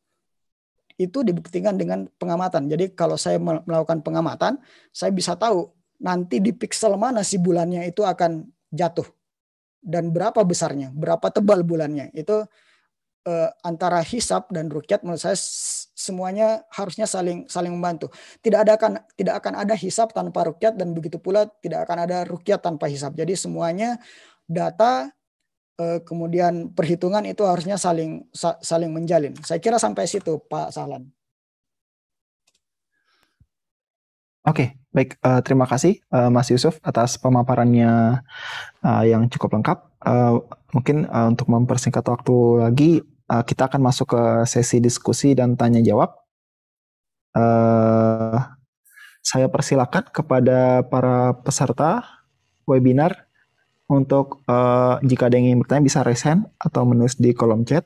itu dibuktikan dengan pengamatan. Jadi kalau saya melakukan pengamatan, saya bisa tahu nanti di pixel mana si bulannya itu akan jatuh dan berapa besarnya, berapa tebal bulannya. Itu eh, antara hisap dan rukyat menurut saya semuanya harusnya saling saling membantu. Tidak ada akan tidak akan ada hisap tanpa rukyat dan begitu pula tidak akan ada rukyat tanpa hisap. Jadi semuanya data Eh, kemudian perhitungan itu harusnya saling saling menjalin. Saya kira sampai situ Pak Sahlan. Oke, okay, baik. Uh, terima kasih uh, Mas Yusuf atas pemaparannya uh, yang cukup lengkap. Uh, mungkin uh, untuk mempersingkat waktu lagi, uh, kita akan masuk ke sesi diskusi dan tanya jawab. Uh, saya persilakan kepada para peserta webinar untuk uh, jika ada yang ingin bertanya bisa raise hand atau menulis di kolom chat.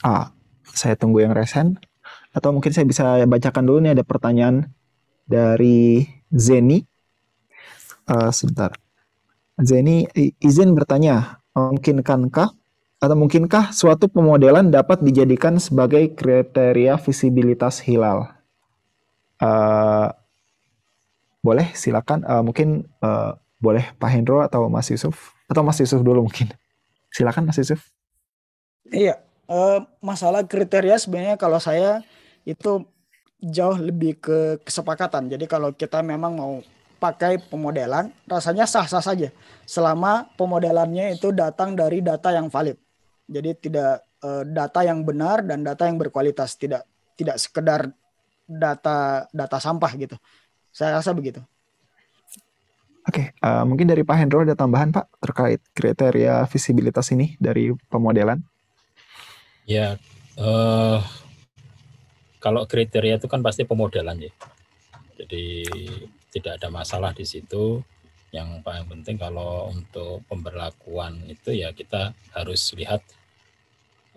Ah, saya tunggu yang raise hand. Atau mungkin saya bisa bacakan dulu nih ada pertanyaan dari Zeni. Uh, sebentar. Zeni izin bertanya, mungkinkankah atau mungkinkah suatu pemodelan dapat dijadikan sebagai kriteria visibilitas hilal? Uh, boleh silakan uh, mungkin uh, boleh Pak Hendro atau Mas Yusuf atau Mas Yusuf dulu mungkin silakan Mas Yusuf iya uh, masalah kriteria sebenarnya kalau saya itu jauh lebih ke kesepakatan jadi kalau kita memang mau pakai pemodelan rasanya sah-sah saja selama pemodelannya itu datang dari data yang valid jadi tidak uh, data yang benar dan data yang berkualitas tidak tidak sekedar data data sampah gitu saya rasa begitu. Oke, okay, uh, eh, mungkin dari Pak Hendro ada tambahan Pak terkait kriteria visibilitas ini dari pemodelan? Ya, uh, kalau kriteria itu kan pasti pemodelan ya. Jadi tidak ada masalah di situ. Yang paling penting kalau untuk pemberlakuan itu ya kita harus lihat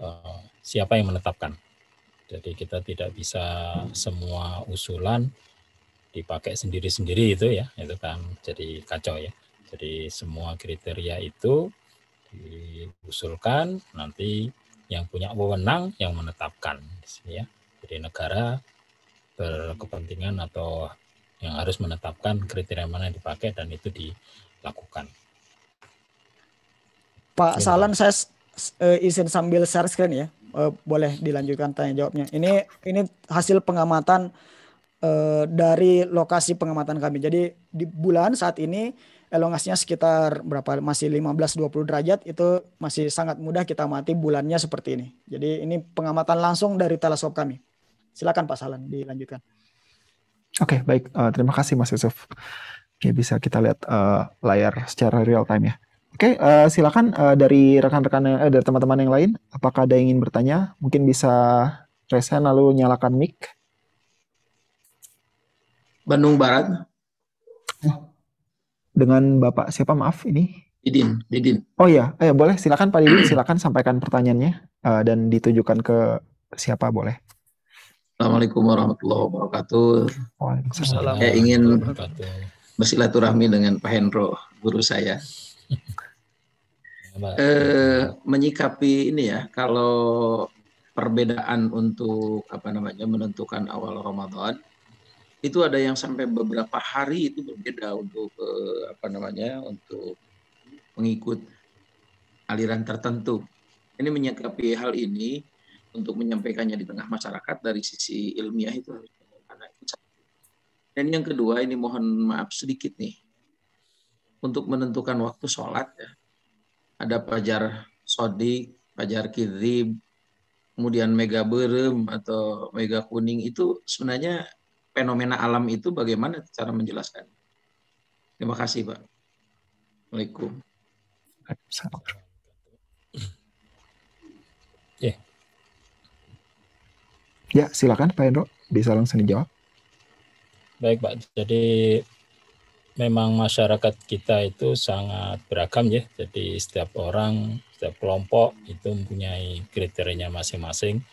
uh, siapa yang menetapkan. Jadi kita tidak bisa semua usulan dipakai sendiri-sendiri itu ya itu kan jadi kacau ya jadi semua kriteria itu diusulkan nanti yang punya wewenang yang menetapkan di sini ya jadi negara berkepentingan atau yang harus menetapkan kriteria mana yang dipakai dan itu dilakukan Pak Gimana? Salan saya eh, izin sambil share screen ya eh, boleh dilanjutkan tanya jawabnya ini ini hasil pengamatan uh, dari lokasi pengamatan kami. Jadi di bulan saat ini elongasinya sekitar berapa masih 15-20 derajat itu masih sangat mudah kita mati bulannya seperti ini. Jadi ini pengamatan langsung dari teleskop kami. Silakan Pak Salan dilanjutkan. Oke okay, baik uh, terima kasih Mas Yusuf. Oke bisa kita lihat uh, layar secara real time ya. Oke okay, uh, silakan uh, dari rekan-rekan eh, dari teman-teman yang lain apakah ada yang ingin bertanya mungkin bisa resen lalu nyalakan mic. Bandung Barat. Dengan Bapak siapa maaf ini? Didin, Didin. Oh iya, eh, boleh silakan Pak Didin silakan sampaikan pertanyaannya uh, dan ditujukan ke siapa boleh. Assalamualaikum warahmatullahi wabarakatuh. Waalaikumsalam. Saya ingin bersilaturahmi dengan Pak Hendro, guru saya. eh, menyikapi ini ya, kalau perbedaan untuk apa namanya menentukan awal Ramadan itu ada yang sampai beberapa hari itu berbeda untuk eh, apa namanya untuk mengikut aliran tertentu. Ini menyikapi hal ini untuk menyampaikannya di tengah masyarakat dari sisi ilmiah itu harus dan yang kedua ini mohon maaf sedikit nih untuk menentukan waktu sholat ya. Ada pajar sodik, pajar kirim, kemudian mega berem atau mega kuning itu sebenarnya fenomena alam itu bagaimana cara menjelaskan? Terima kasih, Pak. Assalamualaikum. Ya. ya. silakan Pak Hendro bisa langsung dijawab. Baik, Pak. Jadi memang masyarakat kita itu sangat beragam ya. Jadi setiap orang, setiap kelompok itu mempunyai kriterianya masing-masing.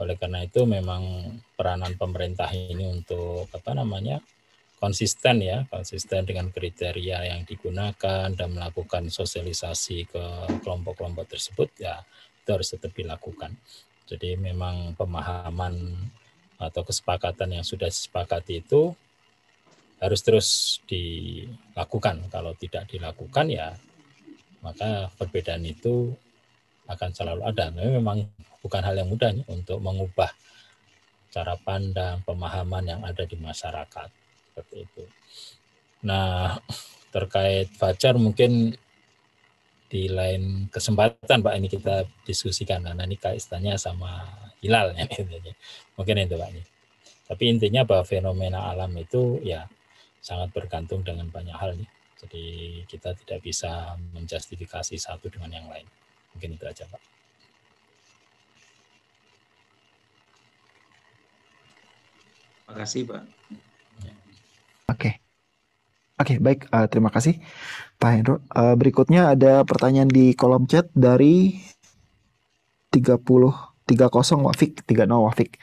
Oleh karena itu memang peranan pemerintah ini untuk apa namanya konsisten ya, konsisten dengan kriteria yang digunakan dan melakukan sosialisasi ke kelompok-kelompok tersebut ya itu harus tetap dilakukan. Jadi memang pemahaman atau kesepakatan yang sudah disepakati itu harus terus dilakukan. Kalau tidak dilakukan ya maka perbedaan itu akan selalu ada. Memang bukan hal yang mudah nih, untuk mengubah cara pandang, pemahaman yang ada di masyarakat seperti itu. Nah, terkait fajar mungkin di lain kesempatan Pak ini kita diskusikan karena ini kaitannya sama hilal ya mungkin itu Pak ini. Tapi intinya bahwa fenomena alam itu ya sangat bergantung dengan banyak hal nih. Jadi kita tidak bisa menjustifikasi satu dengan yang lain. Mungkin itu aja Pak. Makasih, Pak. Oke. Okay. Oke, okay, baik. Uh, terima kasih, Pak Hendro. Uh, berikutnya ada pertanyaan di kolom chat dari 30 30 Wafik, 30 Wafik.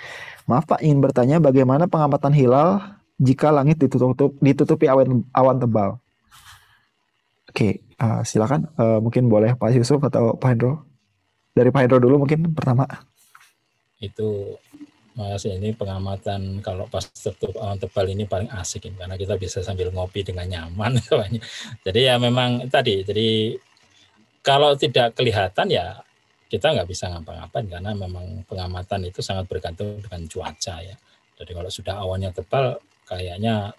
Maaf Pak, ingin bertanya bagaimana pengamatan hilal jika langit ditutup ditutupi awan awan tebal? Oke, okay, uh, eh, silakan uh, mungkin boleh Pak Yusuf atau Pak Hendro. Dari Pak Hendro dulu mungkin pertama. Itu Mas ini pengamatan kalau pas tertutup uh, awan tebal ini paling asik ini, karena kita bisa sambil ngopi dengan nyaman. jadi ya memang tadi, jadi kalau tidak kelihatan ya kita nggak bisa ngapa-ngapain karena memang pengamatan itu sangat bergantung dengan cuaca ya. Jadi kalau sudah awannya tebal, kayaknya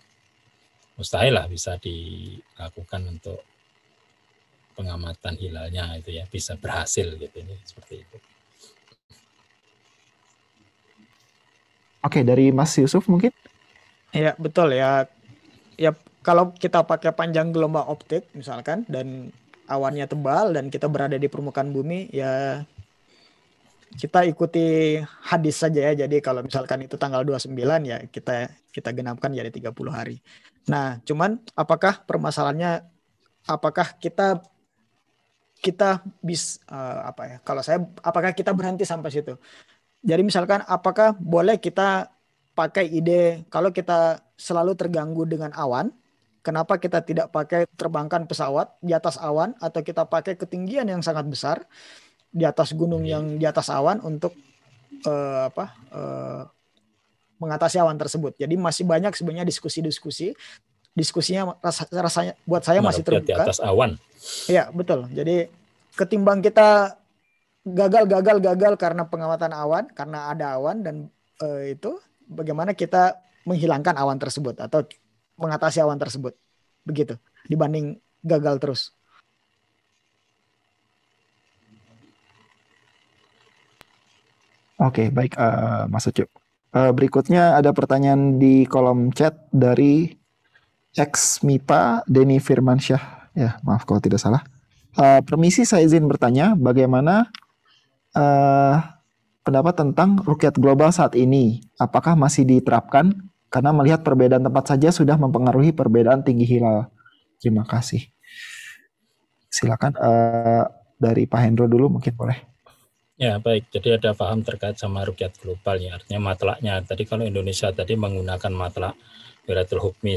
mustahil lah bisa dilakukan untuk pengamatan hilalnya itu ya bisa berhasil gitu ini seperti itu. Oke, dari Mas Yusuf mungkin? Ya betul ya. Ya, kalau kita pakai panjang gelombang optik misalkan dan awannya tebal dan kita berada di permukaan bumi, ya kita ikuti hadis saja ya. Jadi kalau misalkan itu tanggal 29 ya kita kita genapkan jadi 30 hari. Nah, cuman apakah permasalahannya apakah kita kita bis uh, apa ya? Kalau saya apakah kita berhenti sampai situ? Jadi misalkan apakah boleh kita pakai ide kalau kita selalu terganggu dengan awan, kenapa kita tidak pakai terbangkan pesawat di atas awan atau kita pakai ketinggian yang sangat besar di atas gunung yang di atas awan untuk uh, apa uh, mengatasi awan tersebut. Jadi masih banyak sebenarnya diskusi-diskusi. Diskusinya rasanya buat saya masih terbuka. Di atas awan. Iya, betul. Jadi ketimbang kita gagal gagal gagal karena pengamatan awan karena ada awan dan uh, itu bagaimana kita menghilangkan awan tersebut atau mengatasi awan tersebut begitu dibanding gagal terus Oke, okay, baik uh, Mas ucu Uh, eh, berikutnya ada pertanyaan di kolom chat dari ex Mipa Denny Firmansyah. Ya, maaf kalau tidak salah. Uh, permisi saya izin bertanya, bagaimana uh, pendapat tentang rukyat global saat ini. Apakah masih diterapkan? Karena melihat perbedaan tempat saja sudah mempengaruhi perbedaan tinggi hilal. Terima kasih. Silakan uh, dari Pak Hendro dulu mungkin boleh. Ya baik, jadi ada paham terkait sama rukyat global ya, artinya matlaknya. Tadi kalau Indonesia tadi menggunakan matlak wilayah Hukmi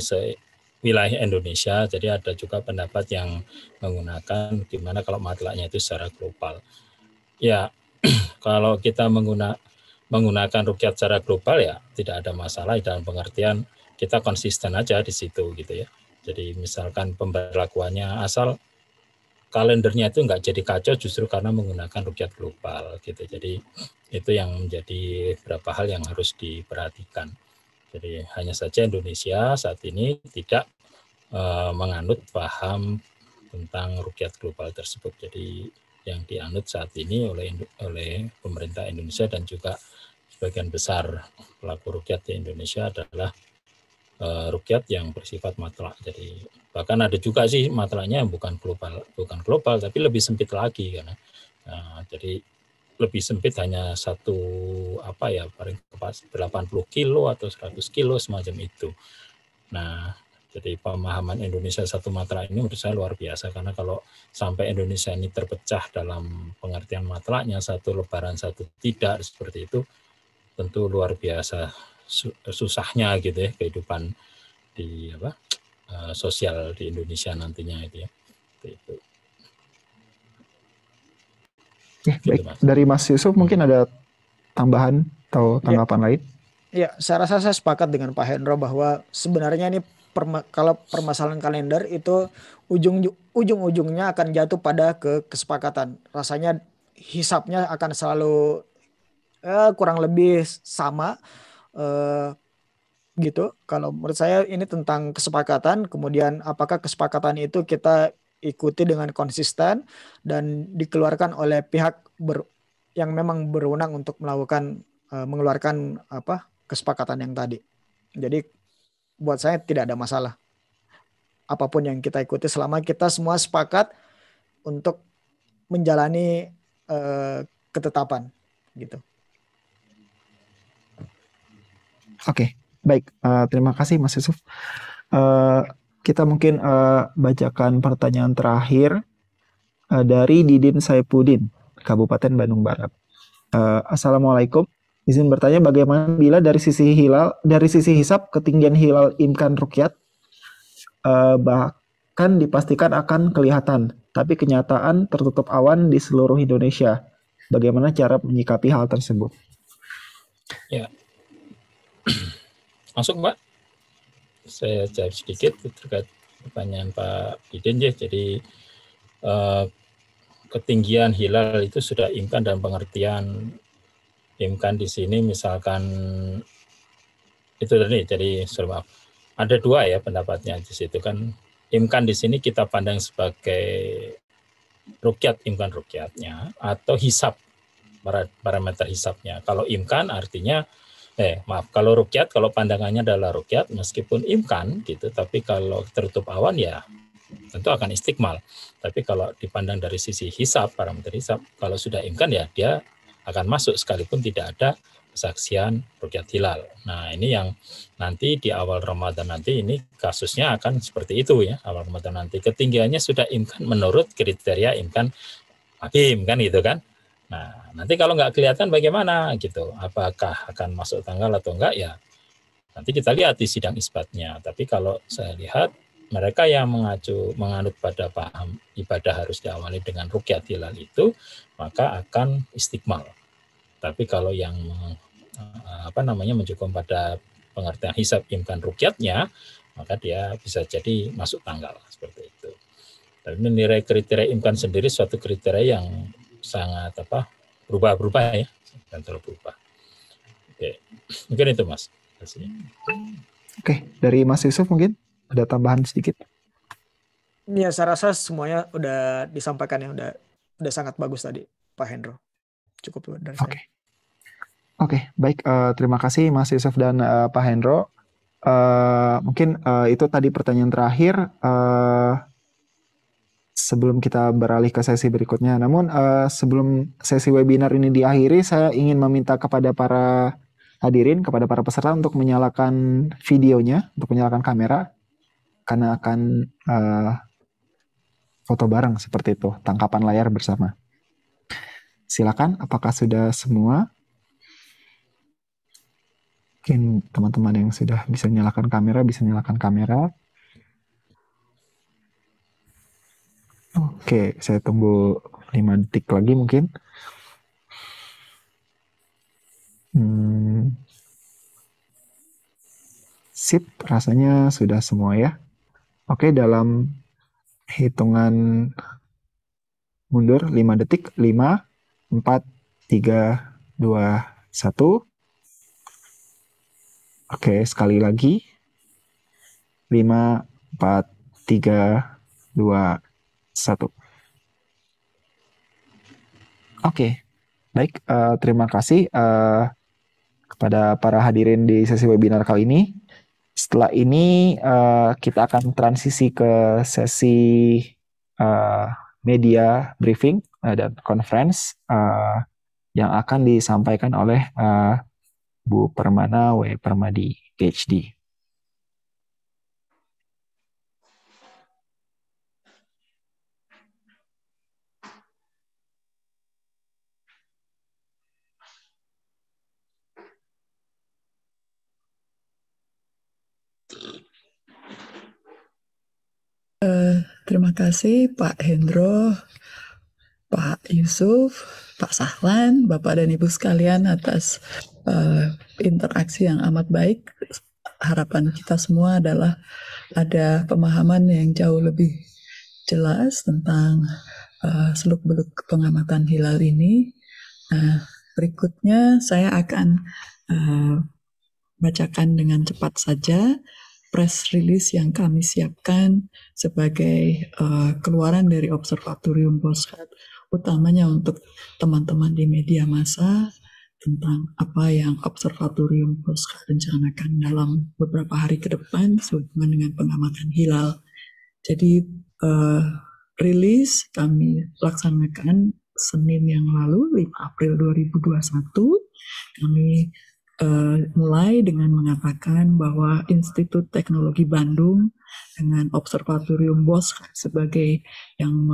wilayah Indonesia, jadi ada juga pendapat yang menggunakan gimana kalau matlaknya itu secara global. Ya, kalau kita mengguna, menggunakan rukyat secara global ya tidak ada masalah dalam pengertian kita konsisten aja di situ gitu ya. Jadi misalkan pemberlakuannya asal kalendernya itu enggak jadi kacau justru karena menggunakan rukyat global gitu. Jadi itu yang menjadi beberapa hal yang harus diperhatikan. Jadi hanya saja Indonesia saat ini tidak e, menganut paham tentang rukyat global tersebut. Jadi yang dianut saat ini oleh oleh pemerintah Indonesia dan juga sebagian besar pelaku rukyat di Indonesia adalah uh, rukyat yang bersifat matlak. Jadi bahkan ada juga sih matlaknya bukan global, bukan global tapi lebih sempit lagi karena uh, jadi lebih sempit hanya satu apa ya paling 80 kilo atau 100 kilo semacam itu. Nah, jadi pemahaman Indonesia satu matra ini menurut saya luar biasa karena kalau sampai Indonesia ini terpecah dalam pengertian matranya satu lebaran satu tidak seperti itu tentu luar biasa susahnya gitu ya kehidupan di apa eh, sosial di Indonesia nantinya gitu ya. itu ya. Itu. Ya, baik. Gitu, mas. Dari Mas Yusuf mungkin hmm. ada tambahan atau ya. tanggapan ya. lain? Ya, saya rasa saya sepakat dengan Pak Hendro bahwa sebenarnya ini perma kalau permasalahan kalender itu ujung ujung-ujungnya akan jatuh pada ke kesepakatan. Rasanya hisapnya akan selalu eh, kurang lebih sama eh, gitu. Kalau menurut saya ini tentang kesepakatan, kemudian apakah kesepakatan itu kita ikuti dengan konsisten dan dikeluarkan oleh pihak ber, yang memang berwenang untuk melakukan eh, mengeluarkan apa kesepakatan yang tadi. Jadi buat saya tidak ada masalah. Apapun yang kita ikuti selama kita semua sepakat untuk menjalani uh, ketetapan gitu. Oke, okay, baik. Uh, terima kasih Mas Yusuf. Uh, kita mungkin uh, bacakan pertanyaan terakhir uh, dari Didin Saipudin, Kabupaten Bandung Barat. Uh, Assalamualaikum. Izin bertanya bagaimana bila dari sisi hilal, dari sisi hisap ketinggian hilal imkan rukyat uh, bahkan dipastikan akan kelihatan, tapi kenyataan tertutup awan di seluruh Indonesia. Bagaimana cara menyikapi hal tersebut? Ya. Masuk, Mbak. Saya jawab sedikit terkait pertanyaan Pak Biden ya. Jadi uh, ketinggian hilal itu sudah imkan dan pengertian imkan di sini misalkan itu tadi jadi maaf ada dua ya pendapatnya di situ kan imkan di sini kita pandang sebagai rukyat imkan rukyatnya atau hisap parameter hisapnya kalau imkan artinya eh maaf kalau rukyat kalau pandangannya adalah rukyat meskipun imkan gitu tapi kalau tertutup awan ya tentu akan istiqmal tapi kalau dipandang dari sisi hisap parameter hisap kalau sudah imkan ya dia akan masuk sekalipun tidak ada kesaksian rukyat hilal. Nah, ini yang nanti di awal Ramadan nanti ini kasusnya akan seperti itu ya, awal Ramadan nanti ketinggiannya sudah imkan menurut kriteria imkan hakim kan gitu kan. Nah, nanti kalau nggak kelihatan bagaimana gitu, apakah akan masuk tanggal atau enggak ya nanti kita lihat di sidang isbatnya. Tapi kalau saya lihat mereka yang mengacu menganut pada paham ibadah harus diawali dengan rukyat hilal itu, maka akan istiqmal tapi kalau yang eh, apa namanya mencukup pada pengertian hisab imkan rukyatnya, maka dia bisa jadi masuk tanggal seperti itu. Tapi nilai kriteria imkan sendiri suatu kriteria yang sangat apa berubah-berubah ya dan terus berubah. Oke, mungkin itu mas. Oke, dari Mas Yusuf mungkin ada tambahan sedikit. Ya, saya rasa semuanya udah disampaikan yang udah udah sangat bagus tadi, Pak Hendro. Cukup dari okay. saya. Oke, okay, baik. Uh, terima kasih Mas Yusuf dan uh, Pak Hendro. Uh, mungkin uh, itu tadi pertanyaan terakhir. Uh, sebelum kita beralih ke sesi berikutnya, namun uh, sebelum sesi webinar ini diakhiri, saya ingin meminta kepada para hadirin, kepada para peserta untuk menyalakan videonya, untuk menyalakan kamera, karena akan uh, foto bareng seperti itu, tangkapan layar bersama. Silakan, apakah sudah semua? Mungkin teman-teman yang sudah bisa nyalakan kamera, bisa nyalakan kamera. Oke, saya tunggu 5 detik lagi mungkin. Hmm. Sip, rasanya sudah semua ya. Oke, dalam hitungan mundur 5 detik, 5, 4, 3, 2, 1. Oke, sekali lagi. 5, 4, 3, 2, 1. Oke, baik. Uh, terima kasih uh, kepada para hadirin di sesi webinar kali ini. Setelah ini uh, kita akan transisi ke sesi uh, media briefing ada eh, dan conference uh, yang akan disampaikan oleh uh, Bu Permana W. Permadi, PhD. terima kasih Pak Hendro, Pak Yusuf, Pak Sahlan, Bapak dan Ibu sekalian atas uh, interaksi yang amat baik. Harapan kita semua adalah ada pemahaman yang jauh lebih jelas tentang uh, seluk-beluk pengamatan hilal ini. Nah, berikutnya saya akan uh, bacakan dengan cepat saja press release yang kami siapkan sebagai uh, keluaran dari Observatorium Boschat utamanya untuk teman-teman di media massa tentang apa yang Observatorium Bosca rencanakan dalam beberapa hari ke depan sehubungan dengan pengamatan hilal. Jadi uh, rilis kami laksanakan Senin yang lalu 5 April 2021 kami uh, mulai dengan mengatakan bahwa Institut Teknologi Bandung dengan Observatorium Bosca sebagai yang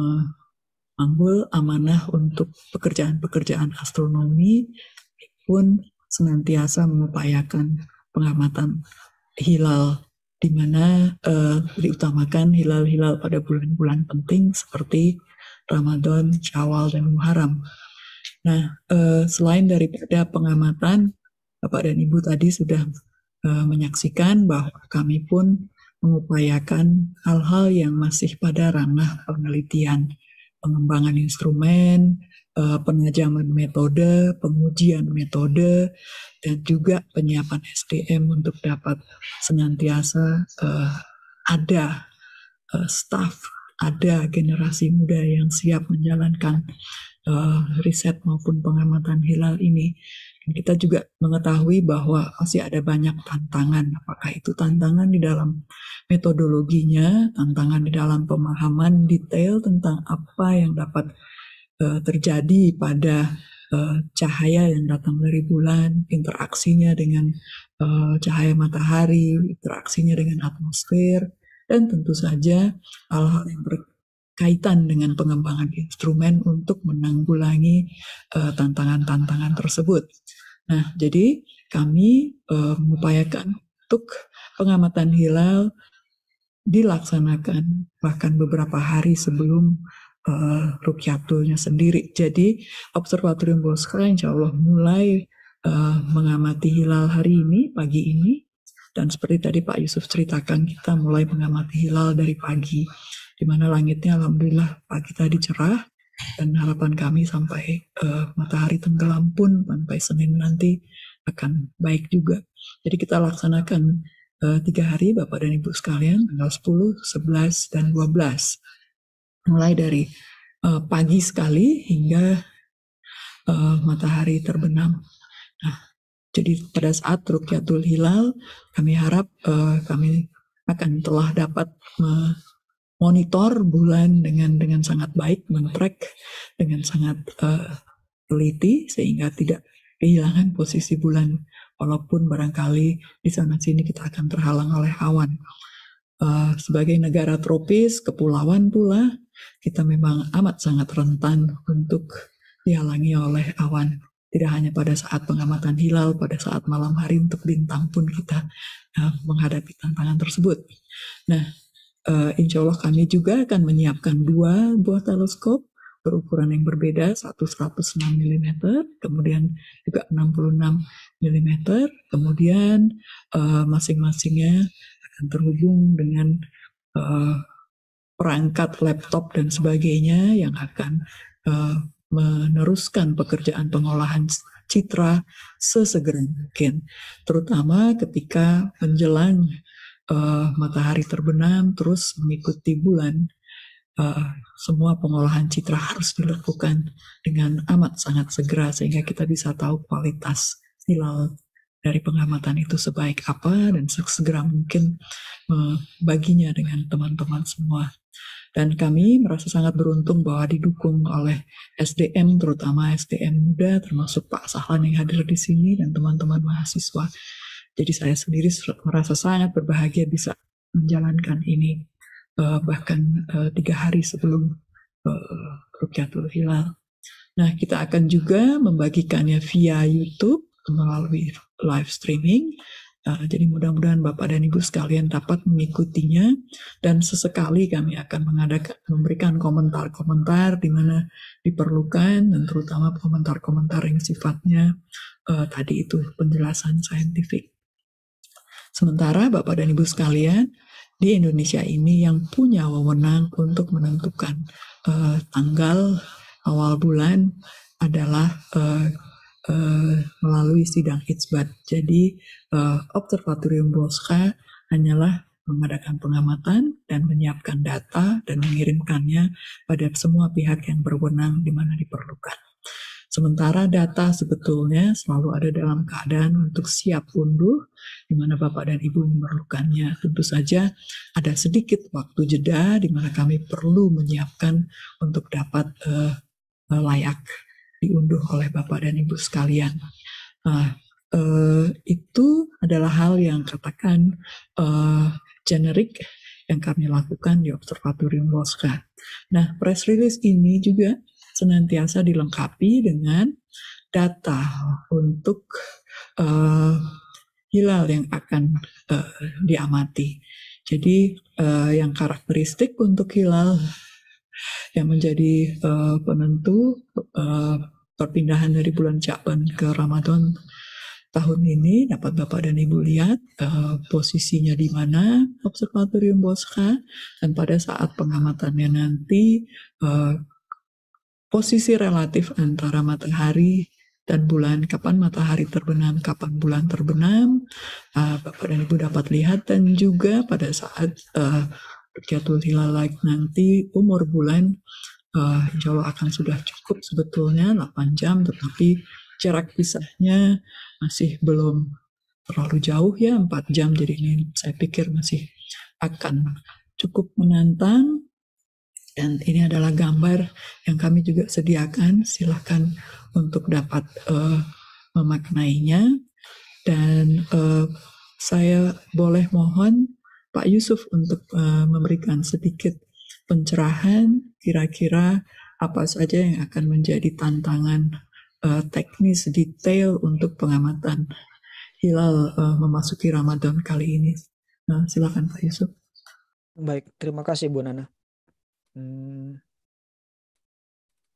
Manggul amanah untuk pekerjaan-pekerjaan astronomi pun senantiasa mengupayakan pengamatan hilal di mana uh, diutamakan hilal-hilal pada bulan-bulan penting seperti Ramadan, Syawal, dan Muharram. Nah, uh, selain daripada pengamatan, Bapak dan Ibu tadi sudah uh, menyaksikan bahwa kami pun mengupayakan hal-hal yang masih pada ranah penelitian pengembangan instrumen, eh, penajaman metode, pengujian metode, dan juga penyiapan SDM untuk dapat senantiasa eh, ada eh, staff, ada generasi muda yang siap menjalankan riset maupun pengamatan hilal ini kita juga mengetahui bahwa masih ada banyak tantangan. Apakah itu tantangan di dalam metodologinya, tantangan di dalam pemahaman detail tentang apa yang dapat uh, terjadi pada uh, cahaya yang datang dari bulan, interaksinya dengan uh, cahaya matahari, interaksinya dengan atmosfer, dan tentu saja hal-hal yang berkaitan dengan pengembangan instrumen untuk menanggulangi tantangan-tantangan uh, tantangan -tantangan tersebut Nah, jadi kami uh, mengupayakan untuk pengamatan hilal dilaksanakan bahkan beberapa hari sebelum uh, eh, rukyatulnya sendiri. Jadi observatorium Bosca insya Allah mulai uh, mengamati hilal hari ini, pagi ini, dan seperti tadi Pak Yusuf ceritakan kita mulai mengamati hilal dari pagi, di mana langitnya alhamdulillah pagi tadi cerah, dan harapan kami sampai uh, matahari tenggelam pun sampai Senin nanti akan baik juga. Jadi kita laksanakan uh, tiga hari Bapak dan Ibu sekalian, tanggal 10, 11, dan 12. Mulai dari uh, pagi sekali hingga uh, matahari terbenam. Nah, jadi pada saat rukyatul hilal, kami harap uh, kami akan telah dapat uh, monitor bulan dengan dengan sangat baik, men-track dengan sangat uh, teliti sehingga tidak kehilangan posisi bulan walaupun barangkali di sana sini kita akan terhalang oleh awan. Uh, sebagai negara tropis, kepulauan pula, kita memang amat sangat rentan untuk dihalangi oleh awan. Tidak hanya pada saat pengamatan hilal, pada saat malam hari untuk bintang pun kita uh, menghadapi tantangan tersebut. Nah, uh, insya Allah kami juga akan menyiapkan dua buah teleskop berukuran yang berbeda, satu 106 mm, kemudian juga 66 mm, kemudian uh, masing-masingnya akan terhubung dengan uh, perangkat laptop dan sebagainya yang akan uh, meneruskan pekerjaan pengolahan citra sesegera mungkin, terutama ketika menjelang uh, matahari terbenam terus mengikuti bulan uh, semua pengolahan citra harus dilakukan dengan amat sangat segera sehingga kita bisa tahu kualitas hilal dari pengamatan itu sebaik apa dan segera mungkin membaginya eh, dengan teman-teman semua. Dan kami merasa sangat beruntung bahwa didukung oleh SDM, terutama SDM muda, termasuk Pak Sahlan yang hadir di sini dan teman-teman mahasiswa jadi saya sendiri merasa sangat berbahagia bisa menjalankan ini uh, bahkan uh, tiga hari sebelum uh, Rukyatul Hilal. Nah, kita akan juga membagikannya via YouTube melalui live streaming. Uh, jadi mudah-mudahan Bapak dan Ibu sekalian dapat mengikutinya dan sesekali kami akan mengadakan memberikan komentar-komentar di mana diperlukan dan terutama komentar-komentar yang sifatnya uh, tadi itu penjelasan saintifik. Sementara Bapak dan Ibu sekalian, di Indonesia ini yang punya wewenang untuk menentukan uh, tanggal awal bulan adalah uh, uh, melalui sidang itsbat. Jadi uh, Observatorium Bosca hanyalah mengadakan pengamatan dan menyiapkan data dan mengirimkannya pada semua pihak yang berwenang di mana diperlukan. Sementara data sebetulnya selalu ada dalam keadaan untuk siap unduh, di mana Bapak dan Ibu memerlukannya. Tentu saja ada sedikit waktu jeda di mana kami perlu menyiapkan untuk dapat uh, layak diunduh oleh Bapak dan Ibu sekalian. Uh, uh, itu adalah hal yang katakan uh, generik yang kami lakukan di Observatorium Bosca. Nah, press release ini juga senantiasa dilengkapi dengan data untuk uh, hilal yang akan uh, diamati. Jadi uh, yang karakteristik untuk hilal yang menjadi uh, penentu uh, perpindahan dari bulan Sya'ban ke Ramadan tahun ini dapat Bapak dan Ibu lihat uh, posisinya di mana Observatorium Bosca dan pada saat pengamatannya nanti uh, posisi relatif antara matahari dan bulan, kapan matahari terbenam, kapan bulan terbenam, uh, Bapak dan Ibu dapat lihat dan juga pada saat uh, eh, jatuh hilal like nanti umur bulan uh, insya Allah akan sudah cukup sebetulnya 8 jam tetapi jarak pisahnya masih belum terlalu jauh ya 4 jam jadi ini saya pikir masih akan cukup menantang dan ini adalah gambar yang kami juga sediakan. Silahkan untuk dapat uh, memaknainya. Dan uh, saya boleh mohon Pak Yusuf untuk uh, memberikan sedikit pencerahan kira-kira apa saja yang akan menjadi tantangan uh, teknis detail untuk pengamatan hilal uh, memasuki Ramadan kali ini. Nah, silakan Pak Yusuf. Baik, terima kasih Bu Nana. Hmm.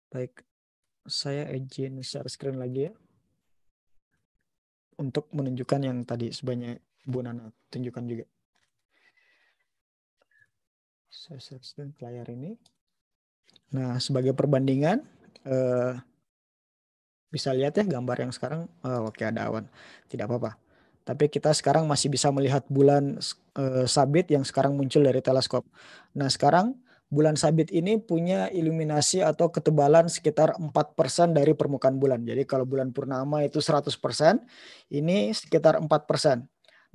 Baik, saya izin share screen lagi ya. Untuk menunjukkan yang tadi sebanyak Bu Nana tunjukkan juga. Saya share screen ke layar ini. Nah, sebagai perbandingan, eh, bisa lihat ya gambar yang sekarang, oh, oke ada awan, tidak apa-apa. Tapi kita sekarang masih bisa melihat bulan eh, sabit yang sekarang muncul dari teleskop. Nah, sekarang bulan sabit ini punya iluminasi atau ketebalan sekitar 4% dari permukaan bulan. Jadi kalau bulan purnama itu 100%, ini sekitar 4%.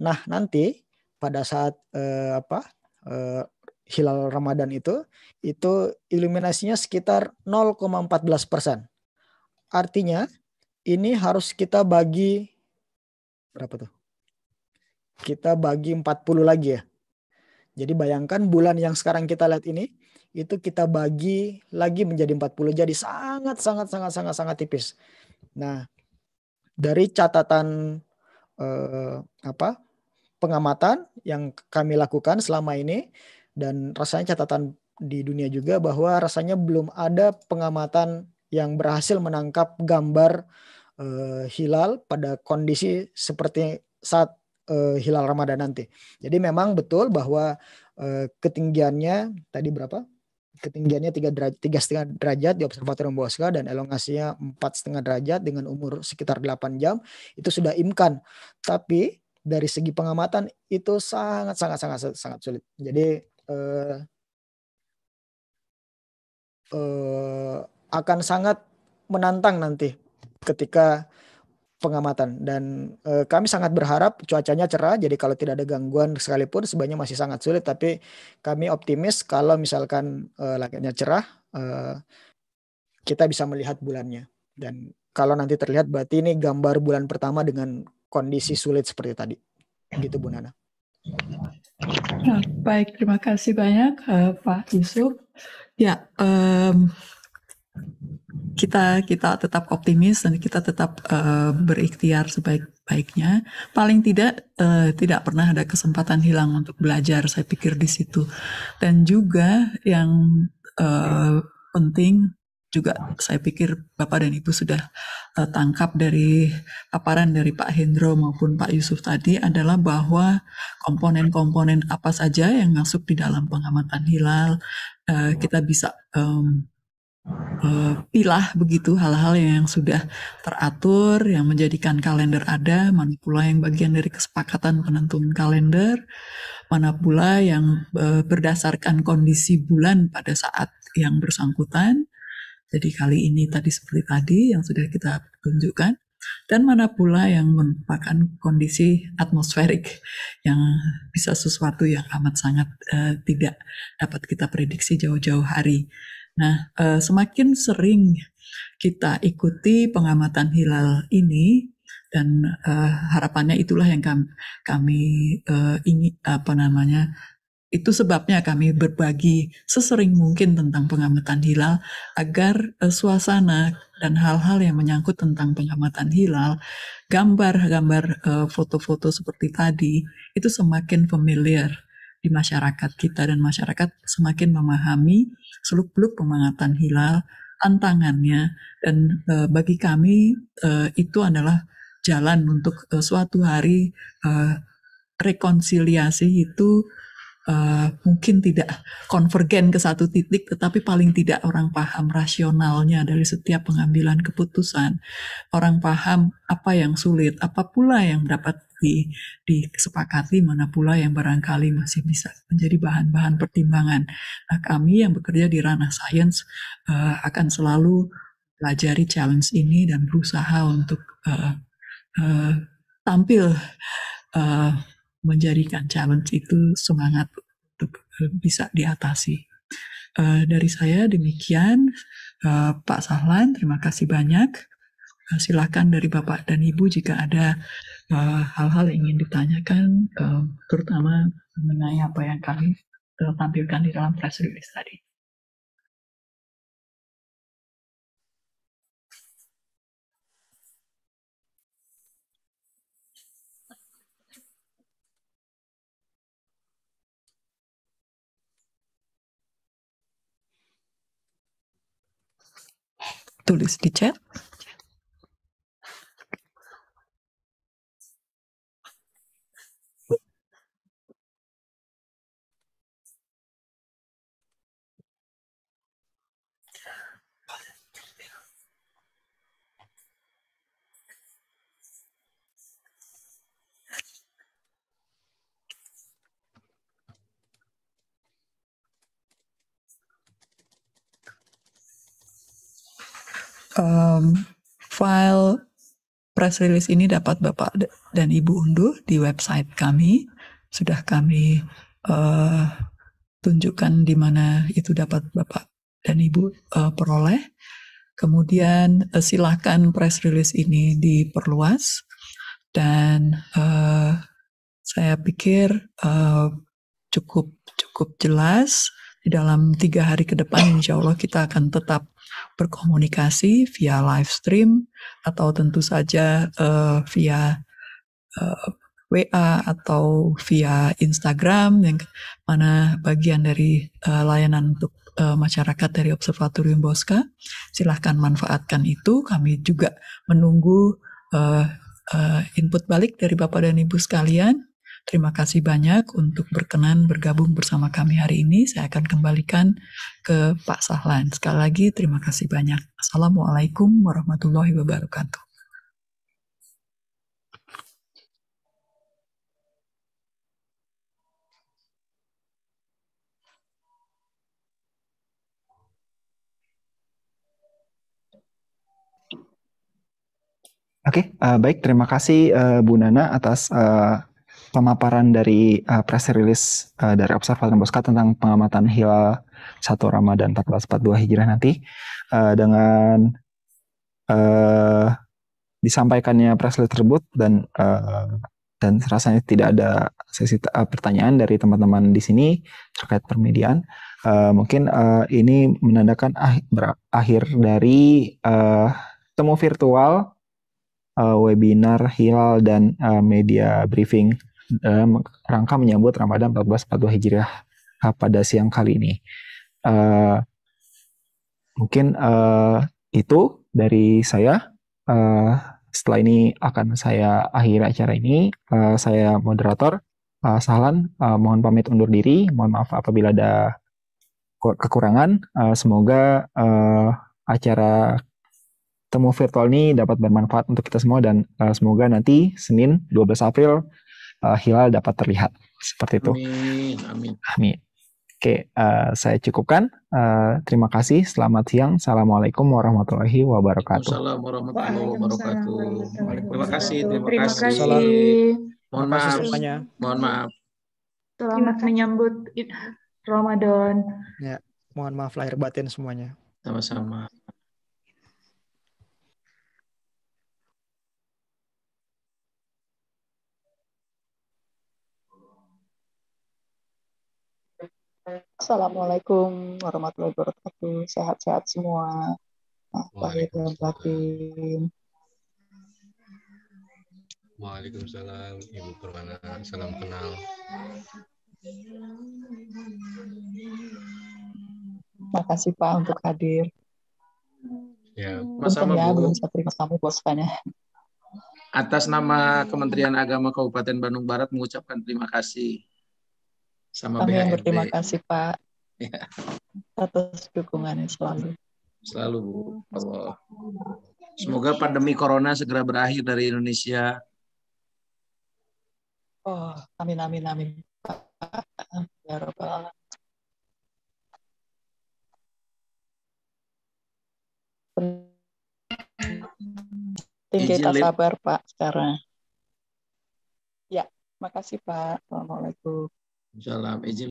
Nah, nanti pada saat eh, apa? Eh, hilal Ramadan itu itu iluminasinya sekitar 0,14%. Artinya ini harus kita bagi berapa tuh? Kita bagi 40 lagi ya. Jadi bayangkan bulan yang sekarang kita lihat ini itu kita bagi lagi menjadi 40 jadi sangat sangat sangat sangat sangat tipis. Nah, dari catatan eh, apa? pengamatan yang kami lakukan selama ini dan rasanya catatan di dunia juga bahwa rasanya belum ada pengamatan yang berhasil menangkap gambar eh, hilal pada kondisi seperti saat eh, hilal Ramadan nanti. Jadi memang betul bahwa eh, ketinggiannya tadi berapa? ketinggiannya tiga derajat tiga setengah derajat di observatorium Bosca dan elongasinya empat setengah derajat dengan umur sekitar 8 jam itu sudah imkan tapi dari segi pengamatan itu sangat sangat sangat sangat sulit jadi eh, eh, akan sangat menantang nanti ketika pengamatan dan e, kami sangat berharap cuacanya cerah jadi kalau tidak ada gangguan sekalipun sebenarnya masih sangat sulit tapi kami optimis kalau misalkan e, eh, langitnya cerah e, kita bisa melihat bulannya dan kalau nanti terlihat berarti ini gambar bulan pertama dengan kondisi sulit seperti tadi gitu Bu Nana. Nah, baik terima kasih banyak uh, Pak Yusuf. Ya um, kita kita tetap optimis dan kita tetap uh, berikhtiar sebaik-baiknya. Paling tidak uh, tidak pernah ada kesempatan hilang untuk belajar. Saya pikir di situ. Dan juga yang uh, penting juga saya pikir Bapak dan Ibu sudah uh, tangkap dari paparan dari Pak Hendro maupun Pak Yusuf tadi adalah bahwa komponen-komponen apa saja yang masuk di dalam pengamatan hilal uh, kita bisa um, Eh, pilah begitu hal-hal yang sudah teratur, yang menjadikan kalender ada, mana pula yang bagian dari kesepakatan penentuan kalender, mana pula yang eh, berdasarkan kondisi bulan pada saat yang bersangkutan. Jadi kali ini tadi seperti tadi yang sudah kita tunjukkan dan mana pula yang merupakan kondisi atmosferik yang bisa sesuatu yang amat sangat uh, tidak dapat kita prediksi jauh-jauh hari. Nah, eh, semakin sering kita ikuti pengamatan hilal ini dan eh, harapannya itulah yang kami, kami eh, ingin apa namanya itu sebabnya kami berbagi sesering mungkin tentang pengamatan hilal agar suasana dan hal-hal yang menyangkut tentang pengamatan hilal, gambar-gambar foto-foto seperti tadi itu semakin familiar di masyarakat kita dan masyarakat semakin memahami seluk-beluk pemangatan hilal, tantangannya dan e, bagi kami e, itu adalah jalan untuk e, suatu hari e, rekonsiliasi itu e, mungkin tidak konvergen ke satu titik, tetapi paling tidak orang paham rasionalnya dari setiap pengambilan keputusan. Orang paham apa yang sulit, apa pula yang dapat di, disepakati mana pula yang barangkali masih bisa menjadi bahan-bahan pertimbangan. Nah, kami yang bekerja di ranah sains uh, akan selalu pelajari challenge ini dan berusaha untuk uh, uh, tampil uh, menjadikan challenge itu semangat untuk bisa diatasi. Uh, dari saya demikian, uh, Pak Sahlan, terima kasih banyak. Uh, silakan dari Bapak dan Ibu jika ada Eh, hal-hal yang ingin ditanyakan, eh, terutama mengenai apa yang kami eh, tampilkan di dalam press release tadi. tulis di chat. um, file press release ini dapat Bapak dan Ibu unduh di website kami. Sudah kami uh, tunjukkan di mana itu dapat Bapak dan Ibu uh, peroleh. Kemudian uh, silakan press release ini diperluas dan uh, saya pikir uh, cukup cukup jelas di dalam tiga hari ke depan insya Allah kita akan tetap berkomunikasi via live stream atau tentu saja uh, via uh, eh, WA atau via Instagram yang mana bagian dari uh, layanan untuk uh, masyarakat dari Observatorium Bosca. Silahkan manfaatkan itu. Kami juga menunggu uh, uh, input balik dari Bapak dan Ibu sekalian. Terima kasih banyak untuk berkenan bergabung bersama kami hari ini. Saya akan kembalikan ke Pak Sahlan. Sekali lagi terima kasih banyak. Assalamualaikum warahmatullahi wabarakatuh. Oke, okay, uh, eh, baik. Terima kasih uh, Bu Nana atas uh, pemaparan dari uh, press release uh, dari Observatorium Bosca tentang pengamatan hilal 1 Ramadan 1442 Hijrah nanti uh, dengan uh, disampaikannya press release tersebut dan uh, dan rasanya tidak ada sesi uh, pertanyaan dari teman-teman di sini terkait permedian uh, mungkin uh, ini menandakan ah, berakhir dari uh, temu virtual uh, webinar hilal dan uh, media briefing dalam rangka menyambut Ramadan 1442 Hijriah eh, pada siang kali ini. Uh, mungkin uh, itu dari saya. Uh, setelah ini akan saya akhiri acara ini. Uh, saya moderator uh, uh, mohon pamit undur diri. Mohon maaf apabila ada kekurangan. Uh, semoga uh, acara temu virtual ini dapat bermanfaat untuk kita semua dan uh, semoga nanti Senin 12 April uh, hilal dapat terlihat seperti itu. Amin. Amin. amin. Oke, uh, saya cukupkan. Uh, terima kasih. Selamat siang. Assalamualaikum warahmatullahi wabarakatuh. Assalamualaikum warahmatullahi wabarakatuh. Terima kasih. Terima, terima kasih. kasih. Mohon maaf semuanya. Mohon maaf. Selamat menyambut Ramadan. Ya, mohon maaf lahir batin semuanya. Sama-sama. Assalamualaikum warahmatullahi wabarakatuh. Sehat-sehat semua. Waalaikumsalam. Waalaikumsalam Ibu Permana, Salam kenal. Terima kasih Pak untuk hadir. Ya, sama ya, belum bisa terima kamu bospanya. Atas nama Kementerian Agama Kabupaten Bandung Barat mengucapkan terima kasih sama Kami BHRD. yang berterima kasih Pak ya. atas dukungannya selalu. Selalu Bu. Allah. Semoga pandemi corona segera berakhir dari Indonesia. Oh, amin amin amin. Ya Rabbal alamin. kita sabar Pak sekarang. Ya, makasih Pak. Assalamualaikum. Insyaallah izin